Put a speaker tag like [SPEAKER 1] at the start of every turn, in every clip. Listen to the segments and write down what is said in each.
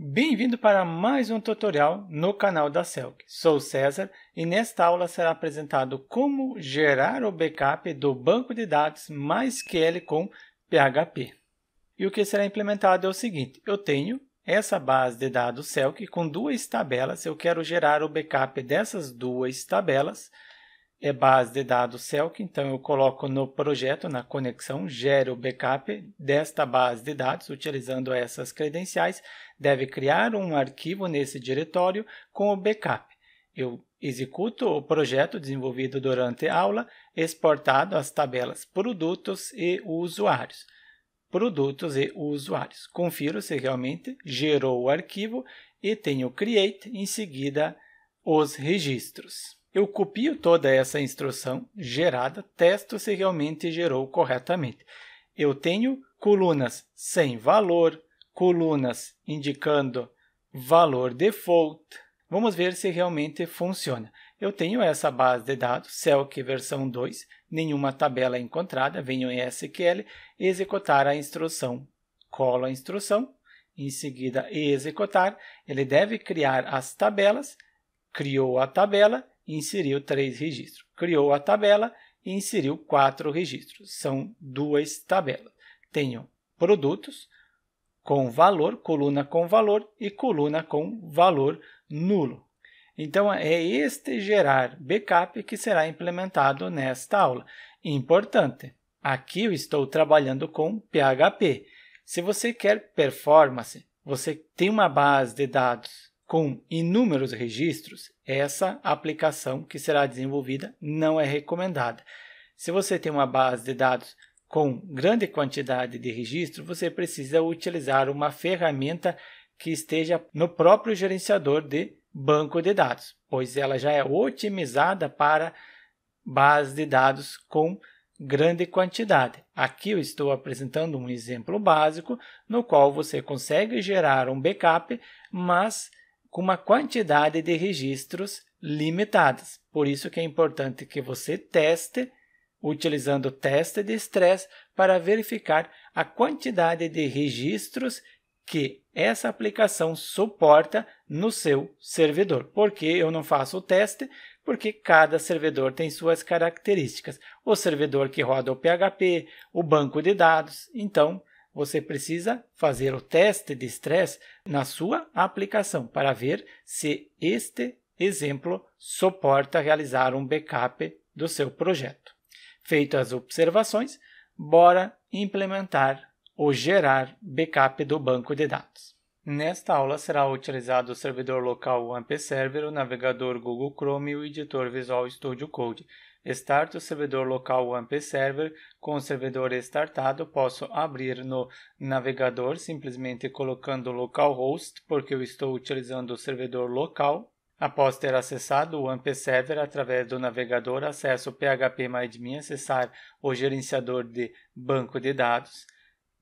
[SPEAKER 1] Bem-vindo para mais um tutorial no canal da Selk. Sou César e nesta aula será apresentado como gerar o backup do banco de dados MySQL com PHP. E o que será implementado é o seguinte, eu tenho essa base de dados Selk com duas tabelas, eu quero gerar o backup dessas duas tabelas, é base de dados CELC, então eu coloco no projeto, na conexão, gero o backup desta base de dados, utilizando essas credenciais, deve criar um arquivo nesse diretório com o backup. Eu executo o projeto desenvolvido durante a aula, exportado as tabelas produtos e usuários. Produtos e usuários. Confiro se realmente gerou o arquivo e tenho create, em seguida os registros. Eu copio toda essa instrução gerada, testo se realmente gerou corretamente. Eu tenho colunas sem valor, colunas indicando valor default. Vamos ver se realmente funciona. Eu tenho essa base de dados, Celc versão 2, nenhuma tabela encontrada, venho em SQL, executar a instrução. Colo a instrução, em seguida executar. Ele deve criar as tabelas, criou a tabela inseriu três registros. Criou a tabela e inseriu quatro registros. São duas tabelas. Tenho produtos com valor, coluna com valor e coluna com valor nulo. Então, é este gerar backup que será implementado nesta aula. Importante, aqui eu estou trabalhando com PHP. Se você quer performance, você tem uma base de dados com inúmeros registros, essa aplicação que será desenvolvida não é recomendada. Se você tem uma base de dados com grande quantidade de registro, você precisa utilizar uma ferramenta que esteja no próprio gerenciador de banco de dados, pois ela já é otimizada para base de dados com grande quantidade. Aqui eu estou apresentando um exemplo básico no qual você consegue gerar um backup, mas com uma quantidade de registros limitadas. Por isso que é importante que você teste utilizando o teste de estresse para verificar a quantidade de registros que essa aplicação suporta no seu servidor. Por que eu não faço o teste? Porque cada servidor tem suas características. O servidor que roda o PHP, o banco de dados. Então, você precisa fazer o teste de estresse na sua aplicação para ver se este exemplo suporta realizar um backup do seu projeto. Feitas as observações, bora implementar ou gerar backup do banco de dados. Nesta aula será utilizado o servidor local AMP Server, o navegador Google Chrome e o editor Visual Studio Code. Start o servidor local OneP Server. Com o servidor startado, posso abrir no navegador simplesmente colocando localhost, porque eu estou utilizando o servidor local. Após ter acessado o OneP Server através do navegador, acesso o phpMyAdmin acessar o gerenciador de banco de dados.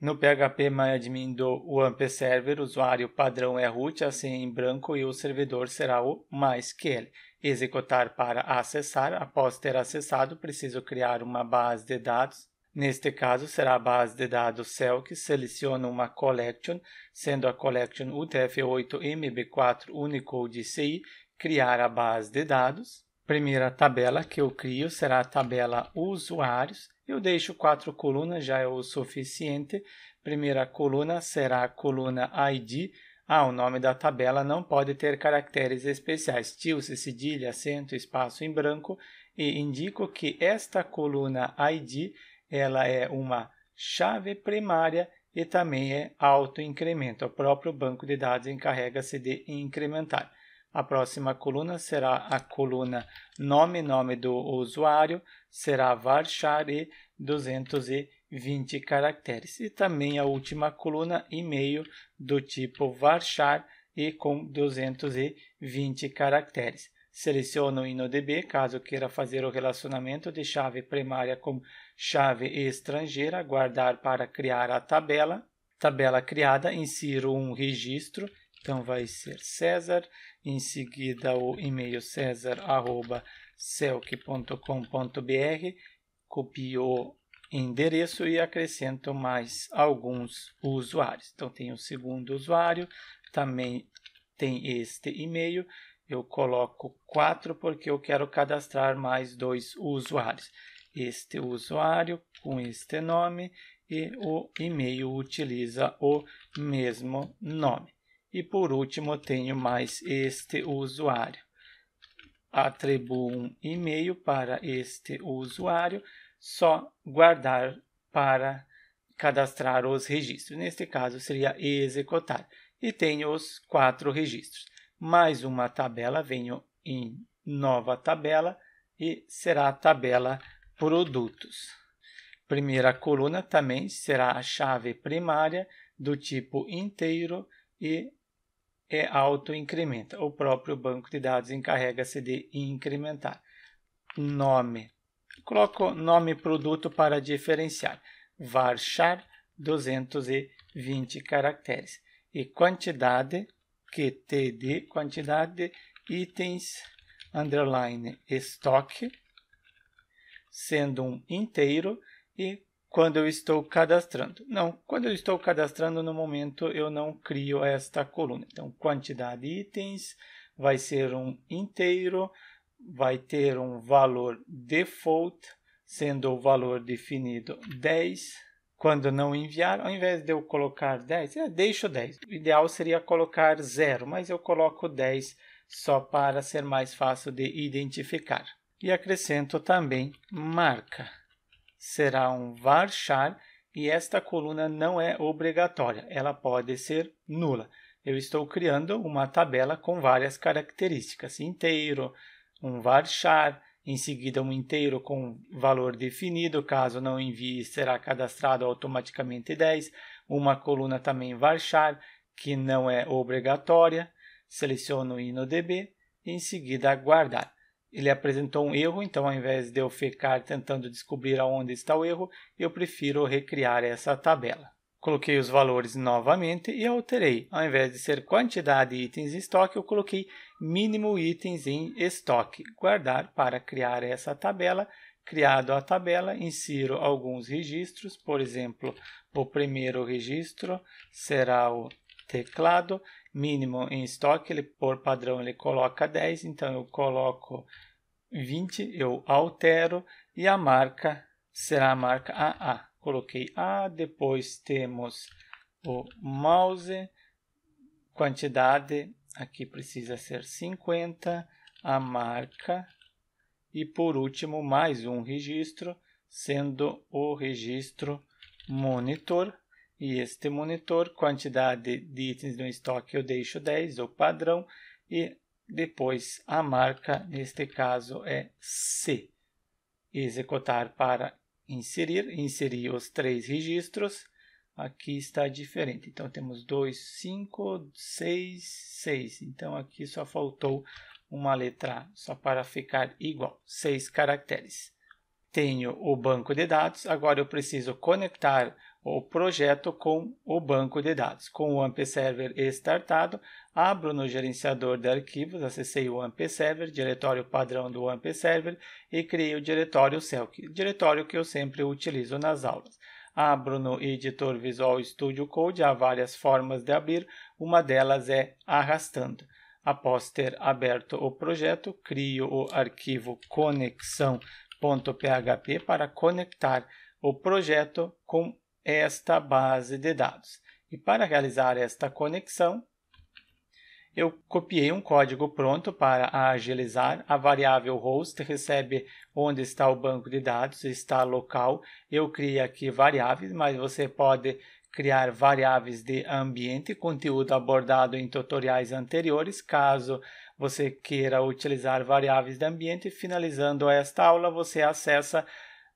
[SPEAKER 1] No phpMyAdmin do OneP Server, o usuário padrão é root, assim em branco, e o servidor será o MySQL. Executar para acessar. Após ter acessado, preciso criar uma base de dados. Neste caso, será a base de dados Celc. Seleciono uma collection, sendo a collection UTF-8MB4 Unicode CI. Criar a base de dados. Primeira tabela que eu crio será a tabela usuários. Eu deixo quatro colunas, já é o suficiente. Primeira coluna será a coluna ID, ah, o nome da tabela não pode ter caracteres especiais, tilde, cedilha, acento, espaço em branco e indico que esta coluna ID ela é uma chave primária e também é autoincremento. O próprio banco de dados encarrega-se de incrementar. A próxima coluna será a coluna nome, nome do usuário, será varchar e 250. 20 caracteres. E também a última coluna, e-mail, do tipo varchar e com 220 caracteres. Seleciono o InnoDB caso queira fazer o relacionamento de chave primária com chave estrangeira, guardar para criar a tabela. Tabela criada, insiro um registro, então vai ser César, em seguida o e-mail cesar.celc.com.br, copio endereço e acrescento mais alguns usuários. Então, tem o segundo usuário, também tem este e-mail. Eu coloco 4 porque eu quero cadastrar mais dois usuários. Este usuário com este nome e o e-mail utiliza o mesmo nome. E por último, tenho mais este usuário. Atribuo um e-mail para este usuário só guardar para cadastrar os registros. Neste caso, seria executar. E tenho os quatro registros. Mais uma tabela, venho em nova tabela e será a tabela produtos. Primeira coluna também será a chave primária do tipo inteiro e é auto-incrementa. O próprio banco de dados encarrega-se de incrementar. Nome Coloco nome produto para diferenciar. Varchar 220 caracteres. E quantidade, QT de quantidade, itens, underline, estoque, sendo um inteiro e quando eu estou cadastrando. Não, quando eu estou cadastrando no momento eu não crio esta coluna. Então, quantidade de itens vai ser um inteiro vai ter um valor default, sendo o valor definido 10. Quando não enviar, ao invés de eu colocar 10, eu é, deixo 10. O ideal seria colocar 0, mas eu coloco 10 só para ser mais fácil de identificar. E acrescento também marca. Será um varchar e esta coluna não é obrigatória, ela pode ser nula. Eu estou criando uma tabela com várias características, inteiro, um varchar, em seguida um inteiro com valor definido, caso não envie será cadastrado automaticamente 10, uma coluna também varchar, que não é obrigatória, seleciono o INODB e em seguida guardar. Ele apresentou um erro, então ao invés de eu ficar tentando descobrir aonde está o erro, eu prefiro recriar essa tabela. Coloquei os valores novamente e alterei. Ao invés de ser quantidade de itens em estoque, eu coloquei mínimo itens em estoque, guardar para criar essa tabela. Criado a tabela, insiro alguns registros, por exemplo, o primeiro registro será o teclado, mínimo em estoque, ele, por padrão ele coloca 10, então eu coloco 20, eu altero e a marca será a marca AA. Coloquei A, depois temos o mouse, quantidade Aqui precisa ser 50, a marca e, por último, mais um registro, sendo o registro monitor. E este monitor, quantidade de itens no estoque eu deixo 10, o padrão, e depois a marca, neste caso é C. Executar para inserir, inserir os três registros aqui está diferente. Então temos 2, 5, 6, 6. Então aqui só faltou uma letra só para ficar igual, 6 caracteres. Tenho o banco de dados, agora eu preciso conectar o projeto com o banco de dados. Com o AMP Server startado, abro no gerenciador de arquivos, acessei o AMP Server, diretório padrão do AMP Server e criei o diretório Celc, diretório que eu sempre utilizo nas aulas. Abro ah, no editor Visual Studio Code, há várias formas de abrir, uma delas é arrastando. Após ter aberto o projeto, crio o arquivo conexão.php para conectar o projeto com esta base de dados. E para realizar esta conexão, eu copiei um código pronto para agilizar. A variável host recebe onde está o banco de dados, está local. Eu criei aqui variáveis, mas você pode criar variáveis de ambiente, conteúdo abordado em tutoriais anteriores, caso você queira utilizar variáveis de ambiente. Finalizando esta aula, você acessa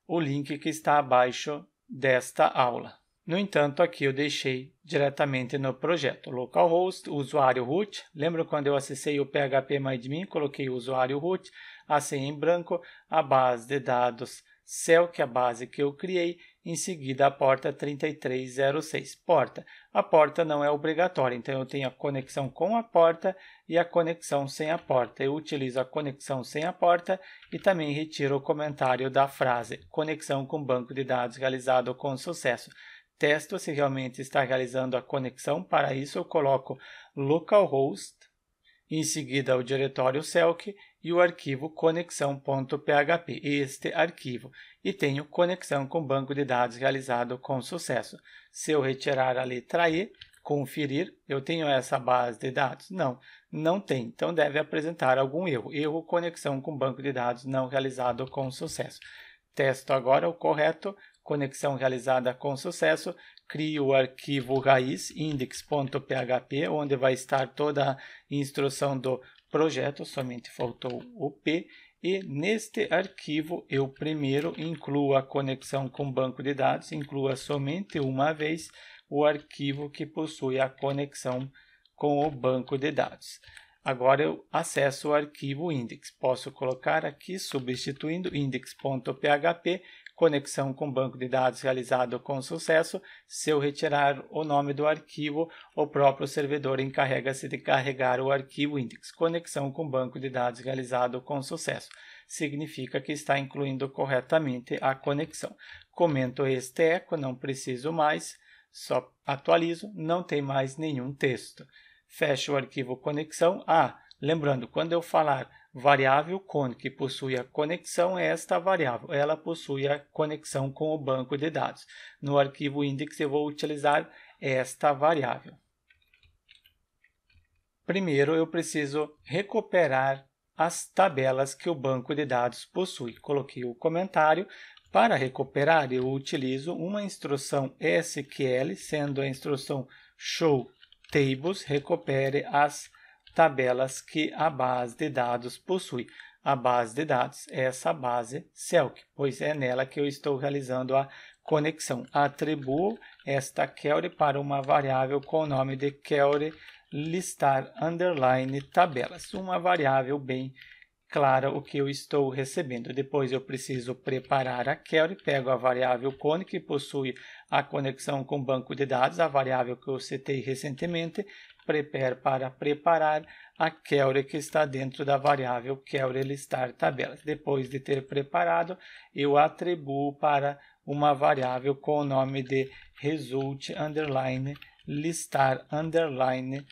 [SPEAKER 1] o link que está abaixo desta aula. No entanto, aqui eu deixei diretamente no projeto localhost, usuário root. Lembra quando eu acessei o phpMyAdmin, coloquei o usuário root, a senha em branco, a base de dados cell, que é a base que eu criei, em seguida a porta 3306. Porta. A porta não é obrigatória, então eu tenho a conexão com a porta e a conexão sem a porta. Eu utilizo a conexão sem a porta e também retiro o comentário da frase conexão com banco de dados realizado com sucesso testo se realmente está realizando a conexão. Para isso, eu coloco localhost, em seguida o diretório Selk e o arquivo conexão.php, este arquivo, e tenho conexão com o banco de dados realizado com sucesso. Se eu retirar a letra E, conferir, eu tenho essa base de dados? Não, não tem, então deve apresentar algum erro. Erro conexão com banco de dados não realizado com sucesso. Testo agora o correto, conexão realizada com sucesso, crie o arquivo raiz index.php, onde vai estar toda a instrução do projeto, somente faltou o P, e neste arquivo eu primeiro incluo a conexão com banco de dados, inclua somente uma vez o arquivo que possui a conexão com o banco de dados. Agora eu acesso o arquivo index. Posso colocar aqui, substituindo index.php conexão com banco de dados realizado com sucesso, se eu retirar o nome do arquivo, o próprio servidor encarrega-se de carregar o arquivo index. Conexão com banco de dados realizado com sucesso significa que está incluindo corretamente a conexão. Comento este eco, não preciso mais, só atualizo, não tem mais nenhum texto. Fecho o arquivo conexão. Ah, lembrando, quando eu falar variável con, que possui a conexão, é esta variável. Ela possui a conexão com o banco de dados. No arquivo index, eu vou utilizar esta variável. Primeiro, eu preciso recuperar as tabelas que o banco de dados possui. Coloquei o comentário. Para recuperar, eu utilizo uma instrução SQL, sendo a instrução show tables, recupere as tabelas tabelas que a base de dados possui. A base de dados é essa base Celc, pois é nela que eu estou realizando a conexão. Atribuo esta query para uma variável com o nome de query listar underline tabelas, uma variável bem clara o que eu estou recebendo. Depois eu preciso preparar a query, pego a variável cone que possui a conexão com o banco de dados, a variável que eu citei recentemente, prepare para preparar a query que está dentro da variável query listar tabelas. Depois de ter preparado, eu atribuo para uma variável com o nome de result underline listar underline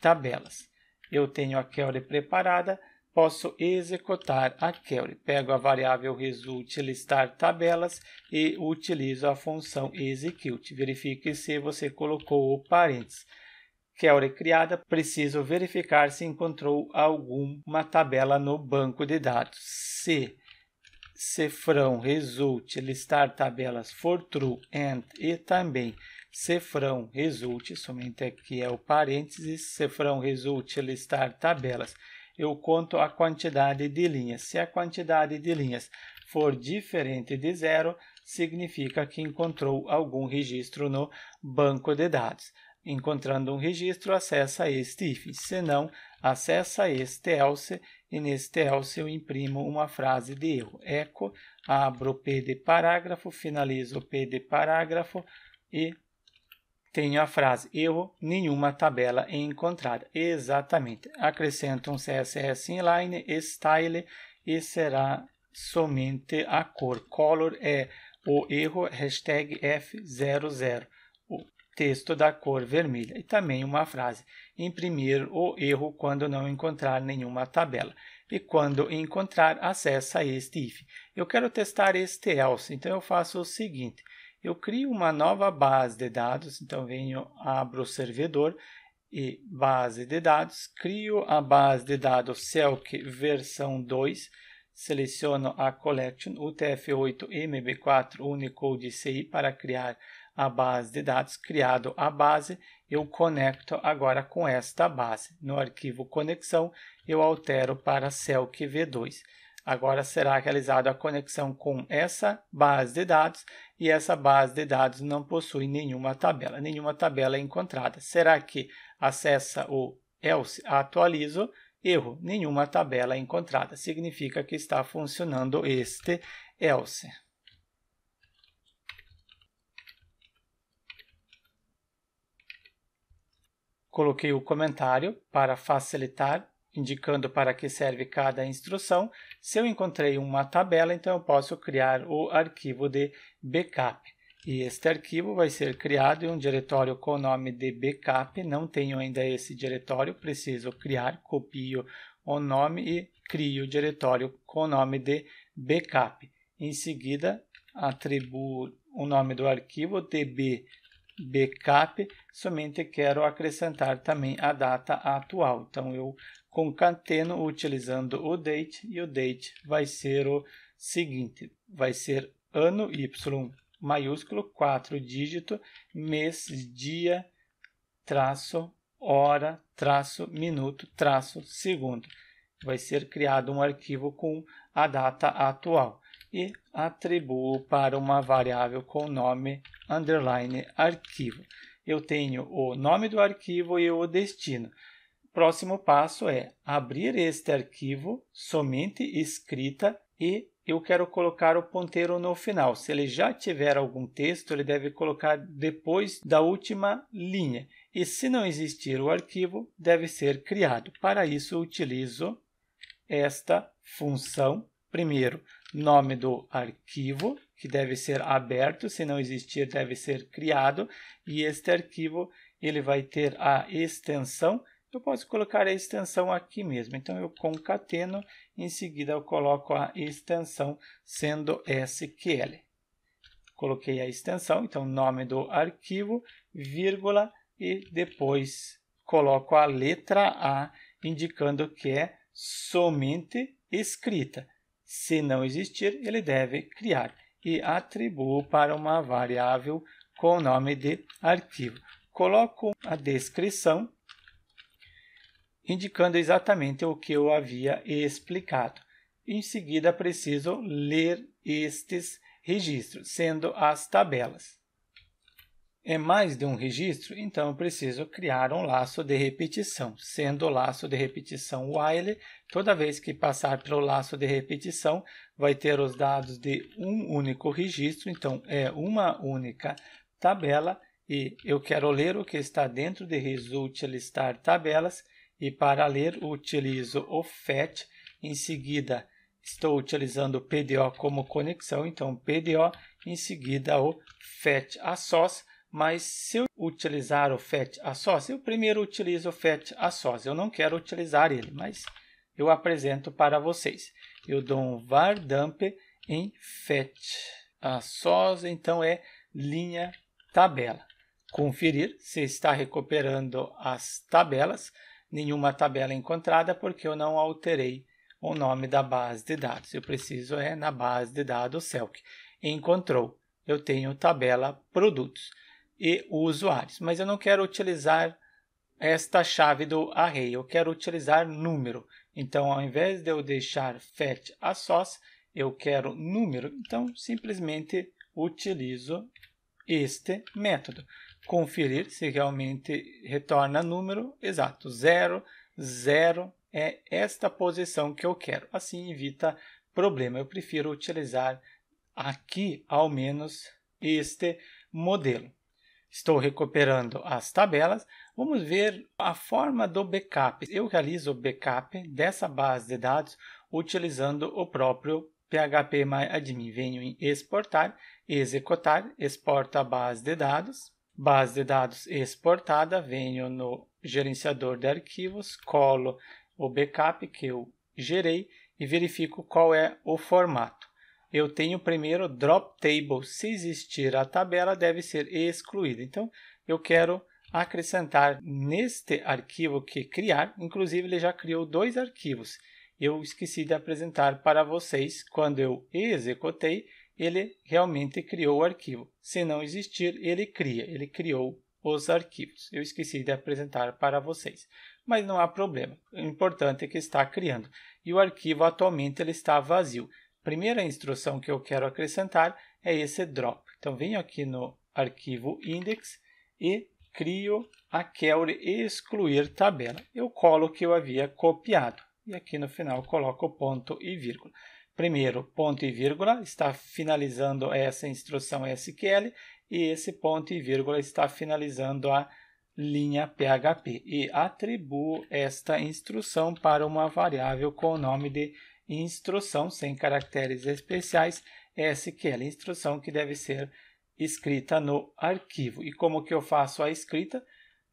[SPEAKER 1] tabelas. Eu tenho a query preparada, posso executar a query. Pego a variável result listar tabelas e utilizo a função execute. Verifique se você colocou o parênteses query criada, preciso verificar se encontrou alguma tabela no banco de dados. Se cefrão resulte listar tabelas for true and e também cefrão result, somente aqui é o parênteses, cefrão result listar tabelas, eu conto a quantidade de linhas. Se a quantidade de linhas for diferente de zero, significa que encontrou algum registro no banco de dados. Encontrando um registro, acessa este if. Se não, acessa este else e neste else eu imprimo uma frase de erro. Echo, abro P de parágrafo, finalizo P de parágrafo e tenho a frase erro, nenhuma tabela encontrada. Exatamente. Acrescento um CSS inline, style e será somente a cor. Color é o erro, hashtag F00 texto da cor vermelha e também uma frase. Imprimir o erro quando não encontrar nenhuma tabela. E quando encontrar, acessa este if. Eu quero testar este else, então eu faço o seguinte. Eu crio uma nova base de dados, então venho, abro o servidor e base de dados, crio a base de dados Celc versão 2, seleciono a collection UTF-8 MB4 Unicode CI para criar a base de dados, criado a base, eu conecto agora com esta base. No arquivo conexão, eu altero para Celc V2. Agora será realizada a conexão com essa base de dados e essa base de dados não possui nenhuma tabela, nenhuma tabela é encontrada. Será que acessa o else atualizo? Erro, nenhuma tabela é encontrada. Significa que está funcionando este else. Coloquei o comentário para facilitar, indicando para que serve cada instrução. Se eu encontrei uma tabela, então eu posso criar o arquivo de backup. E este arquivo vai ser criado em um diretório com o nome de backup. Não tenho ainda esse diretório, preciso criar, copio o nome e crio o diretório com o nome de backup. Em seguida, atribuo o nome do arquivo db backup, somente quero acrescentar também a data atual. Então, eu concateno utilizando o date e o date vai ser o seguinte, vai ser ano Y maiúsculo, 4 dígito, mês, dia, traço, hora, traço, minuto, traço, segundo. Vai ser criado um arquivo com a data atual e atribuo para uma variável com nome underline arquivo. Eu tenho o nome do arquivo e o destino. Próximo passo é abrir este arquivo somente escrita e eu quero colocar o ponteiro no final. Se ele já tiver algum texto, ele deve colocar depois da última linha. E se não existir o arquivo, deve ser criado. Para isso, eu utilizo esta função. Primeiro, nome do arquivo que deve ser aberto, se não existir, deve ser criado, e este arquivo ele vai ter a extensão. Eu posso colocar a extensão aqui mesmo. Então eu concateno, em seguida eu coloco a extensão sendo SQL. Coloquei a extensão, então nome do arquivo, vírgula e depois coloco a letra A indicando que é somente escrita. Se não existir, ele deve criar e atribuo para uma variável com o nome de arquivo. Coloco a descrição indicando exatamente o que eu havia explicado. Em seguida, preciso ler estes registros, sendo as tabelas. É mais de um registro, então preciso criar um laço de repetição, sendo o laço de repetição while, toda vez que passar pelo laço de repetição, vai ter os dados de um único registro, então é uma única tabela e eu quero ler o que está dentro de Result listar tabelas e para ler utilizo o fat, em seguida estou utilizando o PDO como conexão, então PDO, em seguida o fat a sós, mas se eu utilizar o fat a sós, eu primeiro utilizo o fat a sós, eu não quero utilizar ele, mas eu apresento para vocês eu dou um dump em FET. A SOS, então, é linha tabela. Conferir se está recuperando as tabelas. Nenhuma tabela encontrada porque eu não alterei o nome da base de dados. Eu preciso é na base de dados Celc. Encontrou. Eu tenho tabela produtos e usuários, mas eu não quero utilizar esta chave do array, eu quero utilizar número. Então, ao invés de eu deixar FET a sós, eu quero número. Então, simplesmente utilizo este método. Conferir se realmente retorna número exato. 0, 0 é esta posição que eu quero. Assim evita problema. Eu prefiro utilizar aqui, ao menos, este modelo. Estou recuperando as tabelas. Vamos ver a forma do backup. Eu realizo o backup dessa base de dados utilizando o próprio PHP Venho em exportar, executar, exporta a base de dados. Base de dados exportada, venho no gerenciador de arquivos, colo o backup que eu gerei e verifico qual é o formato. Eu tenho primeiro drop table. Se existir a tabela, deve ser excluída. Então, eu quero acrescentar neste arquivo que criar. Inclusive, ele já criou dois arquivos. Eu esqueci de apresentar para vocês quando eu executei, ele realmente criou o arquivo. Se não existir, ele cria, ele criou os arquivos. Eu esqueci de apresentar para vocês, mas não há problema. O importante é que está criando. E o arquivo atualmente ele está vazio. Primeira instrução que eu quero acrescentar é esse drop. Então venho aqui no arquivo index e crio a query excluir tabela. Eu colo o que eu havia copiado. E aqui no final coloco ponto e vírgula. Primeiro, ponto e vírgula está finalizando essa instrução SQL e esse ponto e vírgula está finalizando a linha PHP. E atribuo esta instrução para uma variável com o nome de instrução sem caracteres especiais SQL, instrução que deve ser escrita no arquivo. E como que eu faço a escrita?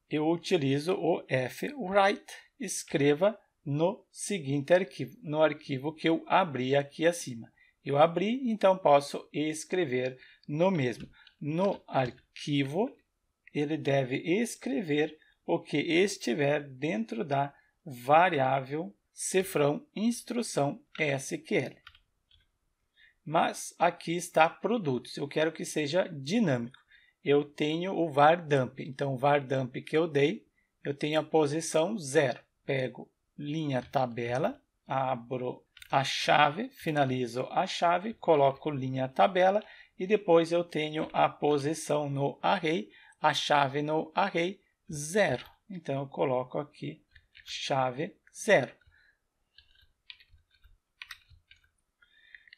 [SPEAKER 1] Eu utilizo o fwrite, escreva no seguinte arquivo, no arquivo que eu abri aqui acima. Eu abri, então posso escrever no mesmo. No arquivo, ele deve escrever o que estiver dentro da variável cifrão instrução SQL mas aqui está produtos. Eu quero que seja dinâmico. Eu tenho o var dump, então o var dump que eu dei, eu tenho a posição 0. Pego linha tabela, abro a chave, finalizo a chave, coloco linha tabela e depois eu tenho a posição no array, a chave no array 0. Então eu coloco aqui chave 0.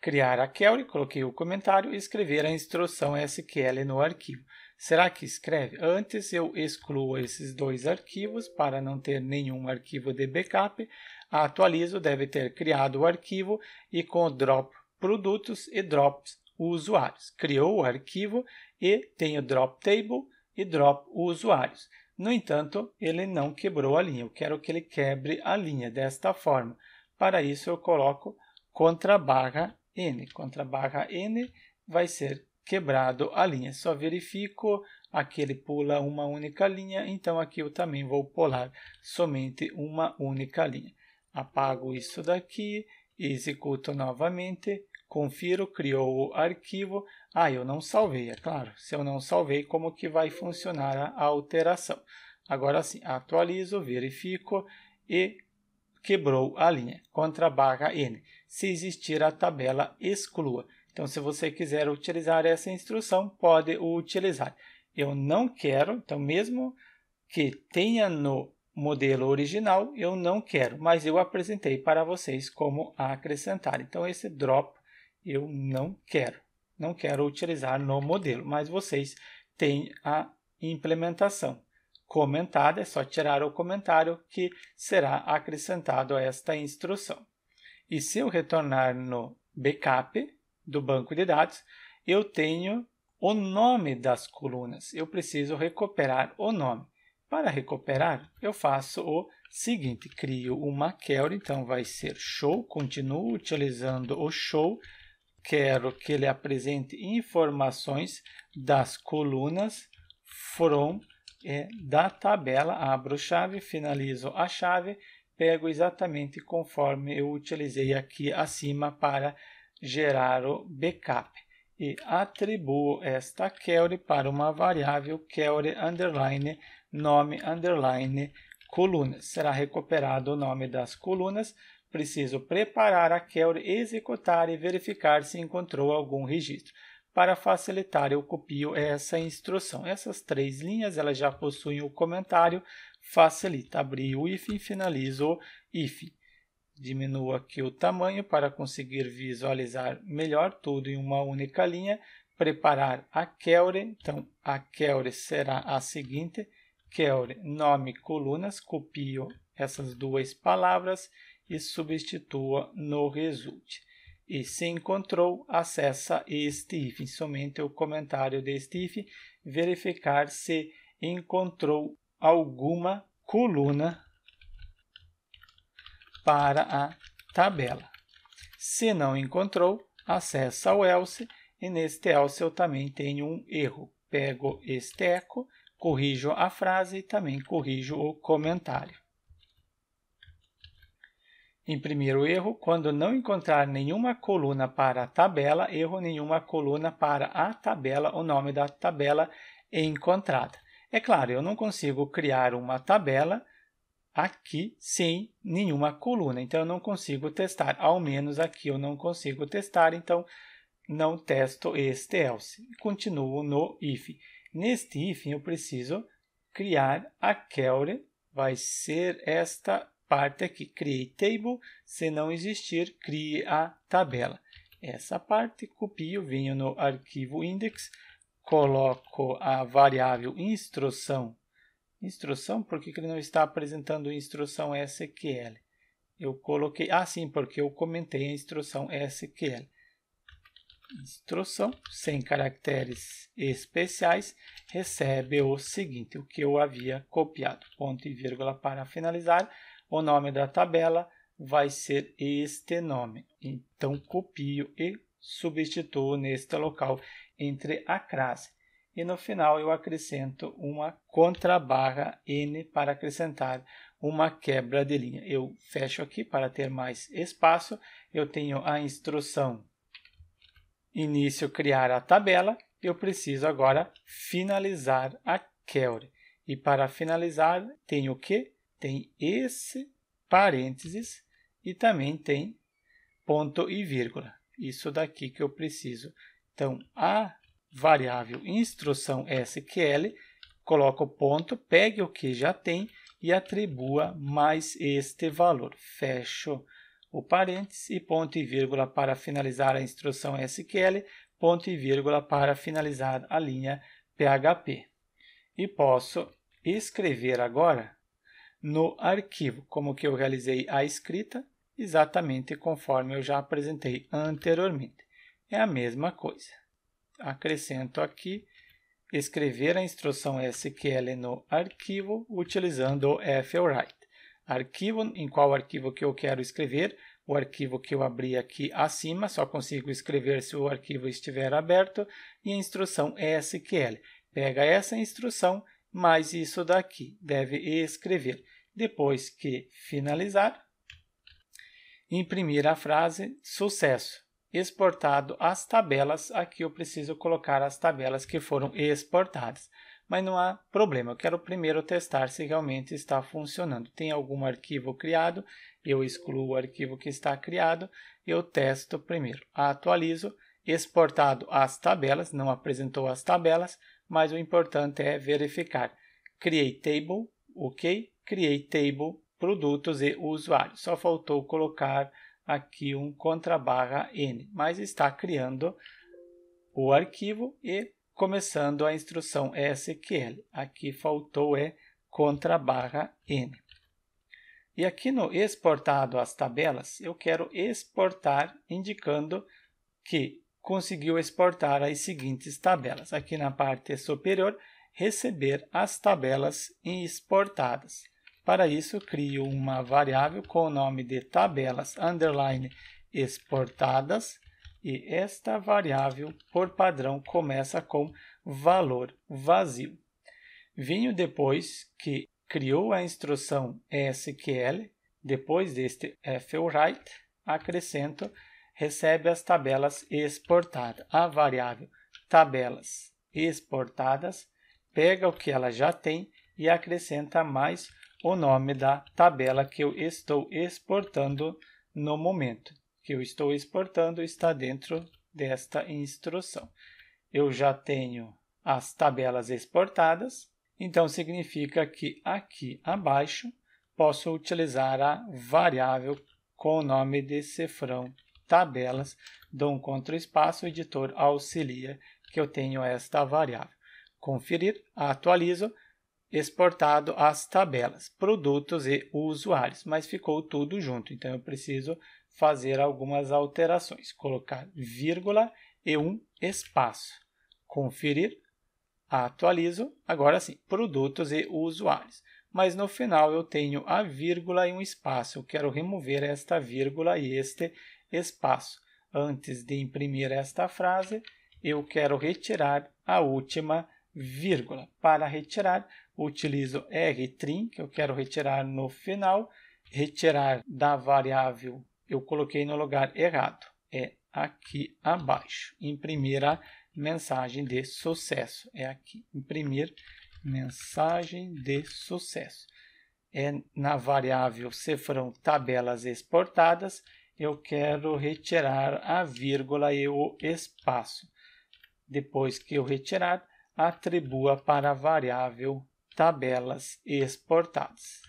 [SPEAKER 1] criar a query, coloquei o comentário e escrever a instrução SQL no arquivo. Será que escreve? Antes eu excluo esses dois arquivos para não ter nenhum arquivo de backup. Atualizo, deve ter criado o arquivo e com o drop produtos e drops usuários. Criou o arquivo e tem o drop table e drop usuários. No entanto, ele não quebrou a linha. Eu quero que ele quebre a linha desta forma. Para isso eu coloco contra barra N contra a barra N vai ser quebrado a linha. Só verifico, aqui ele pula uma única linha, então aqui eu também vou pular somente uma única linha. Apago isso daqui, executo novamente, confiro, criou o arquivo. Ah, eu não salvei, é claro. Se eu não salvei, como que vai funcionar a alteração? Agora sim, atualizo, verifico e quebrou a linha, contra barra N. Se existir a tabela, exclua. Então, se você quiser utilizar essa instrução, pode utilizar. Eu não quero, então, mesmo que tenha no modelo original, eu não quero, mas eu apresentei para vocês como acrescentar. Então, esse drop eu não quero, não quero utilizar no modelo, mas vocês têm a implementação comentada, é só tirar o comentário que será acrescentado a esta instrução. E se eu retornar no backup do banco de dados, eu tenho o nome das colunas. Eu preciso recuperar o nome. Para recuperar, eu faço o seguinte, crio uma query, então vai ser show, continuo utilizando o show, quero que ele apresente informações das colunas from é, da tabela, abro chave, finalizo a chave, pego exatamente conforme eu utilizei aqui acima para gerar o backup e atribuo esta query para uma variável query underline nome underline colunas. Será recuperado o nome das colunas. Preciso preparar a query, executar e verificar se encontrou algum registro. Para facilitar, eu copio essa instrução. Essas três linhas elas já possuem o comentário facilita. Abri o if e finalizo o if. Diminuo aqui o tamanho para conseguir visualizar melhor tudo em uma única linha. Preparar a query. Então, a query será a seguinte. Query, nome, colunas. Copio essas duas palavras e substitua no result. E se encontrou, acessa if. Somente o comentário de Steve. Verificar se encontrou alguma coluna para a tabela. Se não encontrou, acessa o else e neste else eu também tenho um erro. Pego este eco, corrijo a frase e também corrijo o comentário. Em primeiro erro, quando não encontrar nenhuma coluna para a tabela, erro nenhuma coluna para a tabela, o nome da tabela é encontrada. É claro, eu não consigo criar uma tabela aqui sem nenhuma coluna, então eu não consigo testar, ao menos aqui eu não consigo testar, então não testo este else. Continuo no if. Neste if eu preciso criar a query, vai ser esta parte aqui, create table, se não existir, crie a tabela. Essa parte, copio, venho no arquivo index, coloco a variável instrução. Instrução, por que, que ele não está apresentando instrução SQL? Eu coloquei, ah sim, porque eu comentei a instrução SQL. Instrução, sem caracteres especiais, recebe o seguinte, o que eu havia copiado. Ponto e vírgula para finalizar o nome da tabela vai ser este nome. Então, copio e substituo neste local entre a crase. E no final, eu acrescento uma contra-barra N para acrescentar uma quebra de linha. Eu fecho aqui para ter mais espaço. Eu tenho a instrução início criar a tabela. Eu preciso agora finalizar a query. E para finalizar, tenho que? tem esse parênteses e também tem ponto e vírgula. Isso daqui que eu preciso. Então, a variável instrução SQL, coloca o ponto, pegue o que já tem e atribua mais este valor. Fecho o parênteses e ponto e vírgula para finalizar a instrução SQL, ponto e vírgula para finalizar a linha PHP. E posso escrever agora no arquivo, como que eu realizei a escrita, exatamente conforme eu já apresentei anteriormente. É a mesma coisa. Acrescento aqui escrever a instrução SQL no arquivo utilizando o fwrite. Arquivo, em qual arquivo que eu quero escrever, o arquivo que eu abri aqui acima, só consigo escrever se o arquivo estiver aberto, e a instrução SQL. Pega essa instrução, mais isso daqui. Deve escrever. Depois que finalizar, imprimir a frase sucesso exportado as tabelas. Aqui eu preciso colocar as tabelas que foram exportadas. Mas não há problema, eu quero primeiro testar se realmente está funcionando. Tem algum arquivo criado, eu excluo o arquivo que está criado, eu testo primeiro. Atualizo, exportado as tabelas, não apresentou as tabelas, mas o importante é verificar. Create table, ok? Create table, produtos e usuários. Só faltou colocar aqui um contra barra N, mas está criando o arquivo e começando a instrução SQL. Aqui faltou é contra barra N. E aqui no exportado as tabelas, eu quero exportar indicando que conseguiu exportar as seguintes tabelas. Aqui na parte superior, receber as tabelas exportadas. Para isso, crio uma variável com o nome de tabelas underline exportadas e esta variável, por padrão, começa com valor vazio. Vinho depois que criou a instrução SQL, depois deste fwrite, acrescento recebe as tabelas exportadas. A variável tabelas exportadas pega o que ela já tem e acrescenta mais o nome da tabela que eu estou exportando no momento. Que eu estou exportando está dentro desta instrução. Eu já tenho as tabelas exportadas, então significa que aqui abaixo posso utilizar a variável com o nome de cifrão tabelas, dou um contra-espaço, o editor auxilia que eu tenho esta variável. Conferir, atualizo, exportado as tabelas, produtos e usuários, mas ficou tudo junto, então eu preciso fazer algumas alterações, colocar vírgula e um espaço. Conferir, atualizo, agora sim, produtos e usuários. Mas no final eu tenho a vírgula e um espaço, eu quero remover esta vírgula e este espaço. Antes de imprimir esta frase, eu quero retirar a última vírgula. Para retirar, utilizo rtrim, que eu quero retirar no final. Retirar da variável, eu coloquei no lugar errado. É aqui abaixo. Imprimir a mensagem de sucesso. É aqui. Imprimir mensagem de sucesso. É na variável cifrão tabelas exportadas eu quero retirar a vírgula e o espaço. Depois que eu retirar, atribua para a variável tabelas exportadas.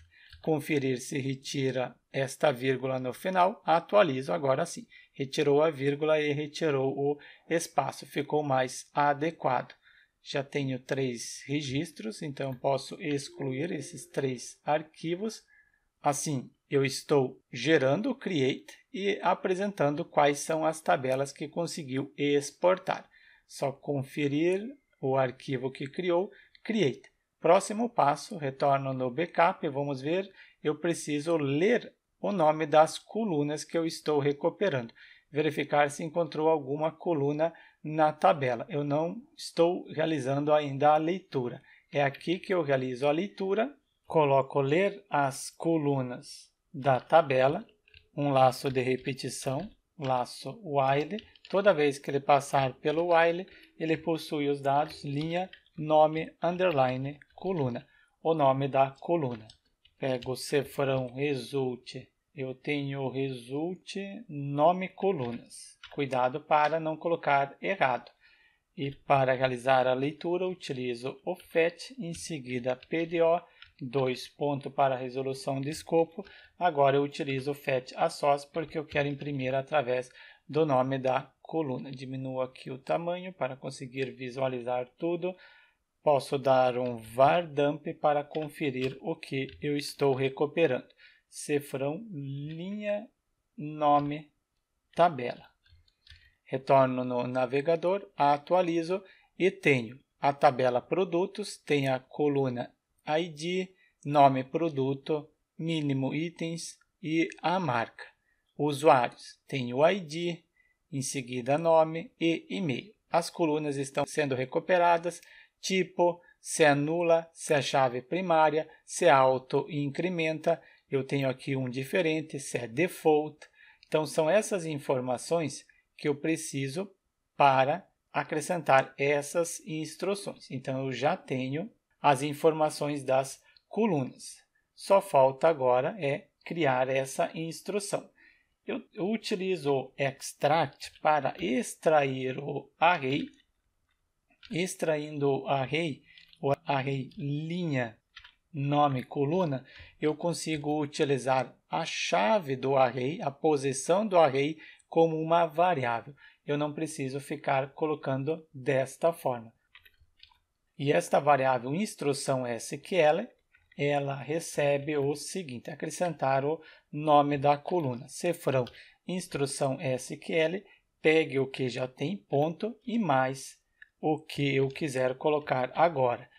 [SPEAKER 1] Conferir se retira esta vírgula no final, atualizo agora sim. Retirou a vírgula e retirou o espaço, ficou mais adequado. Já tenho três registros, então posso excluir esses três arquivos. Assim, eu estou gerando o Create e apresentando quais são as tabelas que conseguiu exportar. Só conferir o arquivo que criou, Create. Próximo passo, retorno no backup, vamos ver, eu preciso ler o nome das colunas que eu estou recuperando. Verificar se encontrou alguma coluna na tabela. Eu não estou realizando ainda a leitura. É aqui que eu realizo a leitura, coloco ler as colunas da tabela, um laço de repetição, laço while. Toda vez que ele passar pelo while, ele possui os dados linha, nome, underline, coluna. O nome da coluna. Pego o cefrão result. Eu tenho result nome colunas. Cuidado para não colocar errado. E para realizar a leitura, utilizo o fetch, em seguida PDO 2 ponto para a resolução de escopo. Agora eu utilizo o FET a sós porque eu quero imprimir através do nome da coluna. Diminuo aqui o tamanho para conseguir visualizar tudo. Posso dar um var dump para conferir o que eu estou recuperando. Cefrão linha nome tabela. Retorno no navegador, atualizo e tenho a tabela produtos, tem a coluna ID, nome produto, mínimo itens e a marca. Usuários têm o ID, em seguida nome e e-mail. As colunas estão sendo recuperadas, tipo, se anula, é se a é chave primária, se é auto-incrementa. Eu tenho aqui um diferente, se é default. Então, são essas informações que eu preciso para acrescentar essas instruções. Então, eu já tenho as informações das colunas. Só falta agora é criar essa instrução. Eu, utilizo o extract para extrair o array, extraindo o array, o array linha nome coluna, eu consigo utilizar a chave do array, a posição do array como uma variável. Eu não preciso ficar colocando desta forma. E esta variável instrução SQL, ela recebe o seguinte, acrescentar o nome da coluna. Cefrão instrução SQL, pegue o que já tem ponto e mais o que eu quiser colocar agora.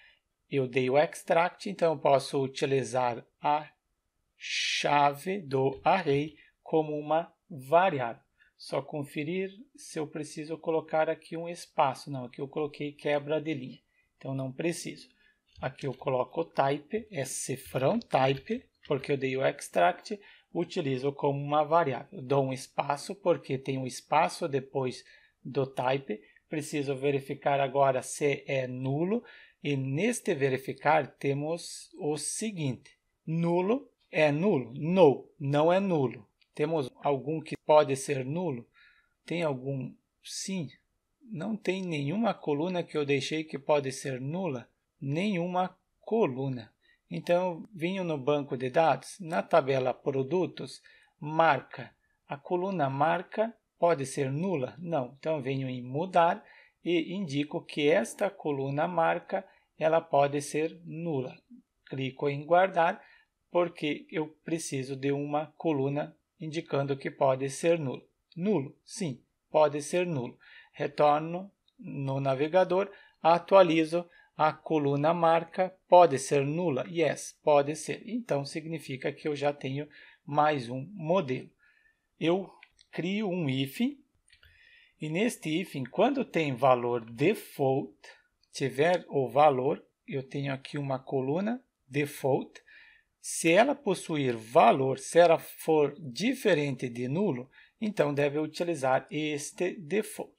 [SPEAKER 1] Eu dei o extract, então eu posso utilizar a chave do array como uma variável. Só conferir se eu preciso colocar aqui um espaço. Não, aqui eu coloquei quebra de linha. Então não preciso. Aqui eu coloco o type, é cifrão type, porque eu dei o extract, utilizo como uma variável. Dou um espaço, porque tem um espaço depois do type. Preciso verificar agora se é nulo. E neste verificar temos o seguinte, nulo é nulo? No, não é nulo. Temos algum que pode ser nulo? Tem algum sim? não tem nenhuma coluna que eu deixei que pode ser nula, nenhuma coluna. Então, venho no banco de dados, na tabela produtos, marca. A coluna marca pode ser nula? Não. Então, venho em mudar e indico que esta coluna marca ela pode ser nula. Clico em guardar porque eu preciso de uma coluna indicando que pode ser nulo. Nulo, sim, pode ser nulo retorno no navegador, atualizo, a coluna marca pode ser nula. Yes, pode ser. Então significa que eu já tenho mais um modelo. Eu crio um if e neste if, quando tem valor default, tiver o valor, eu tenho aqui uma coluna default. Se ela possuir valor, se ela for diferente de nulo, então deve utilizar este default.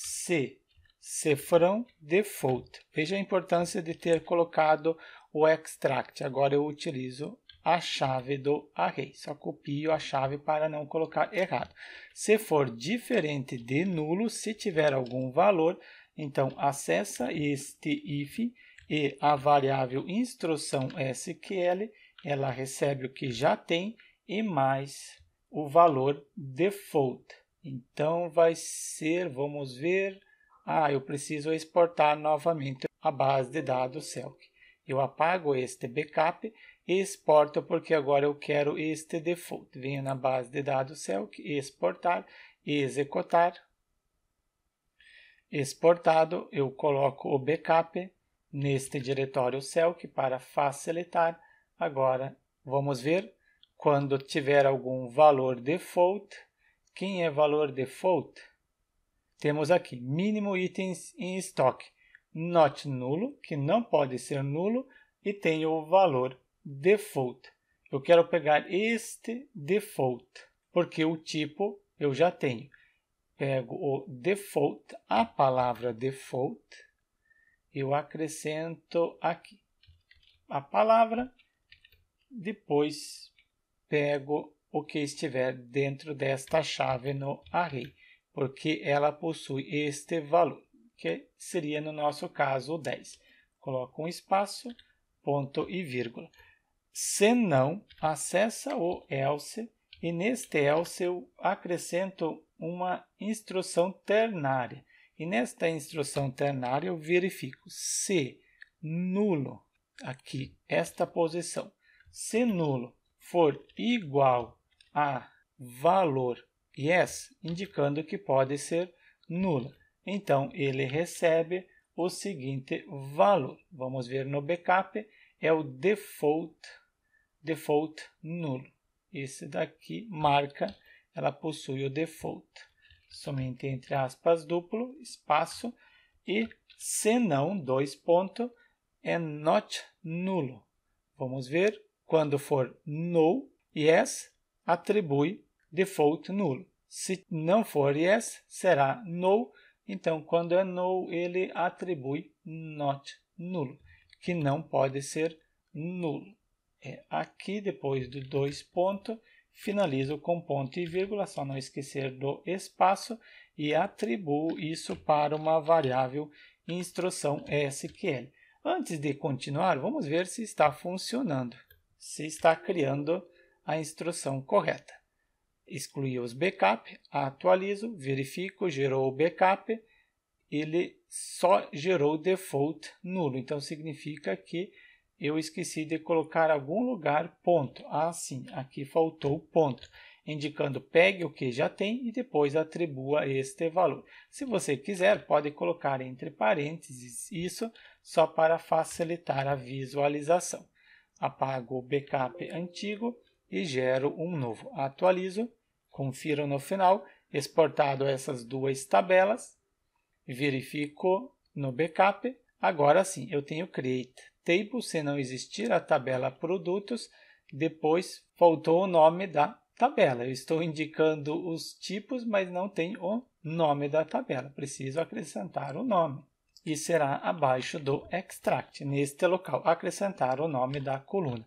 [SPEAKER 1] C. Cefrão Default. Veja a importância de ter colocado o extract. Agora eu utilizo a chave do array. Só copio a chave para não colocar errado. Se for diferente de nulo, se tiver algum valor, então acessa este if e a variável instrução SQL, ela recebe o que já tem e mais o valor default. Então vai ser, vamos ver, ah, eu preciso exportar novamente a base de dados Celc. Eu apago este backup e exporto porque agora eu quero este default. Venho na base de dados Celc, exportar, executar. Exportado, eu coloco o backup neste diretório Celc para facilitar. Agora, vamos ver, quando tiver algum valor default, quem é valor default, temos aqui mínimo itens em estoque, not nulo, que não pode ser nulo, e tem o valor default. Eu quero pegar este default, porque o tipo eu já tenho. Pego o default, a palavra default, eu acrescento aqui a palavra, depois pego o que estiver dentro desta chave no array, porque ela possui este valor, que seria no nosso caso 10. Coloca um espaço, ponto e vírgula. Se não, acessa o else e neste else eu acrescento uma instrução ternária. E nesta instrução ternária eu verifico se nulo, aqui, esta posição, se nulo for igual a valor yes, indicando que pode ser nula. Então, ele recebe o seguinte valor. Vamos ver no backup, é o default, default nulo. Esse daqui marca, ela possui o default. Somente entre aspas duplo, espaço e se não, dois pontos, é not nulo. Vamos ver, quando for no, yes, atribui default nulo. Se não for yes, será no. Então, quando é no, ele atribui not nulo, que não pode ser nulo. É aqui, depois do dois ponto, finalizo com ponto e vírgula, só não esquecer do espaço, e atribuo isso para uma variável instrução SQL. Antes de continuar, vamos ver se está funcionando, se está criando a instrução correta. Excluí os backup, atualizo, verifico, gerou o backup, ele só gerou default nulo. Então significa que eu esqueci de colocar algum lugar ponto. Ah, sim, aqui faltou ponto, indicando pegue o que já tem e depois atribua este valor. Se você quiser, pode colocar entre parênteses isso só para facilitar a visualização. Apago o backup antigo e gero um novo. Atualizo, confiro no final, exportado essas duas tabelas, verifico no backup. Agora sim, eu tenho create table, se não existir a tabela produtos, depois faltou o nome da tabela. Eu estou indicando os tipos, mas não tem o nome da tabela. Preciso acrescentar o nome. E será abaixo do extract, neste local, acrescentar o nome da coluna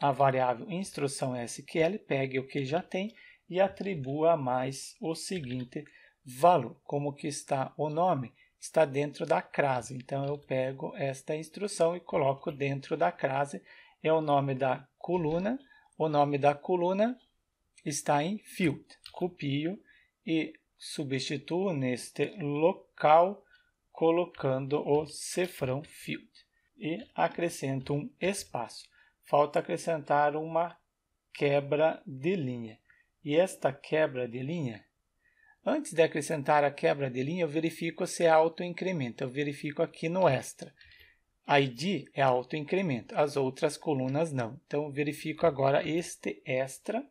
[SPEAKER 1] a variável instrução SQL pegue o que já tem e atribua mais o seguinte valor, como que está o nome, está dentro da crase. Então, eu pego esta instrução e coloco dentro da crase, é o nome da coluna, o nome da coluna está em field. Copio e substituo neste local, colocando o cefrão field. E acrescento um espaço falta acrescentar uma quebra de linha. E esta quebra de linha, antes de acrescentar a quebra de linha, eu verifico se é autoincremento. Eu verifico aqui no extra. ID é autoincremento, as outras colunas não. Então, verifico agora este extra.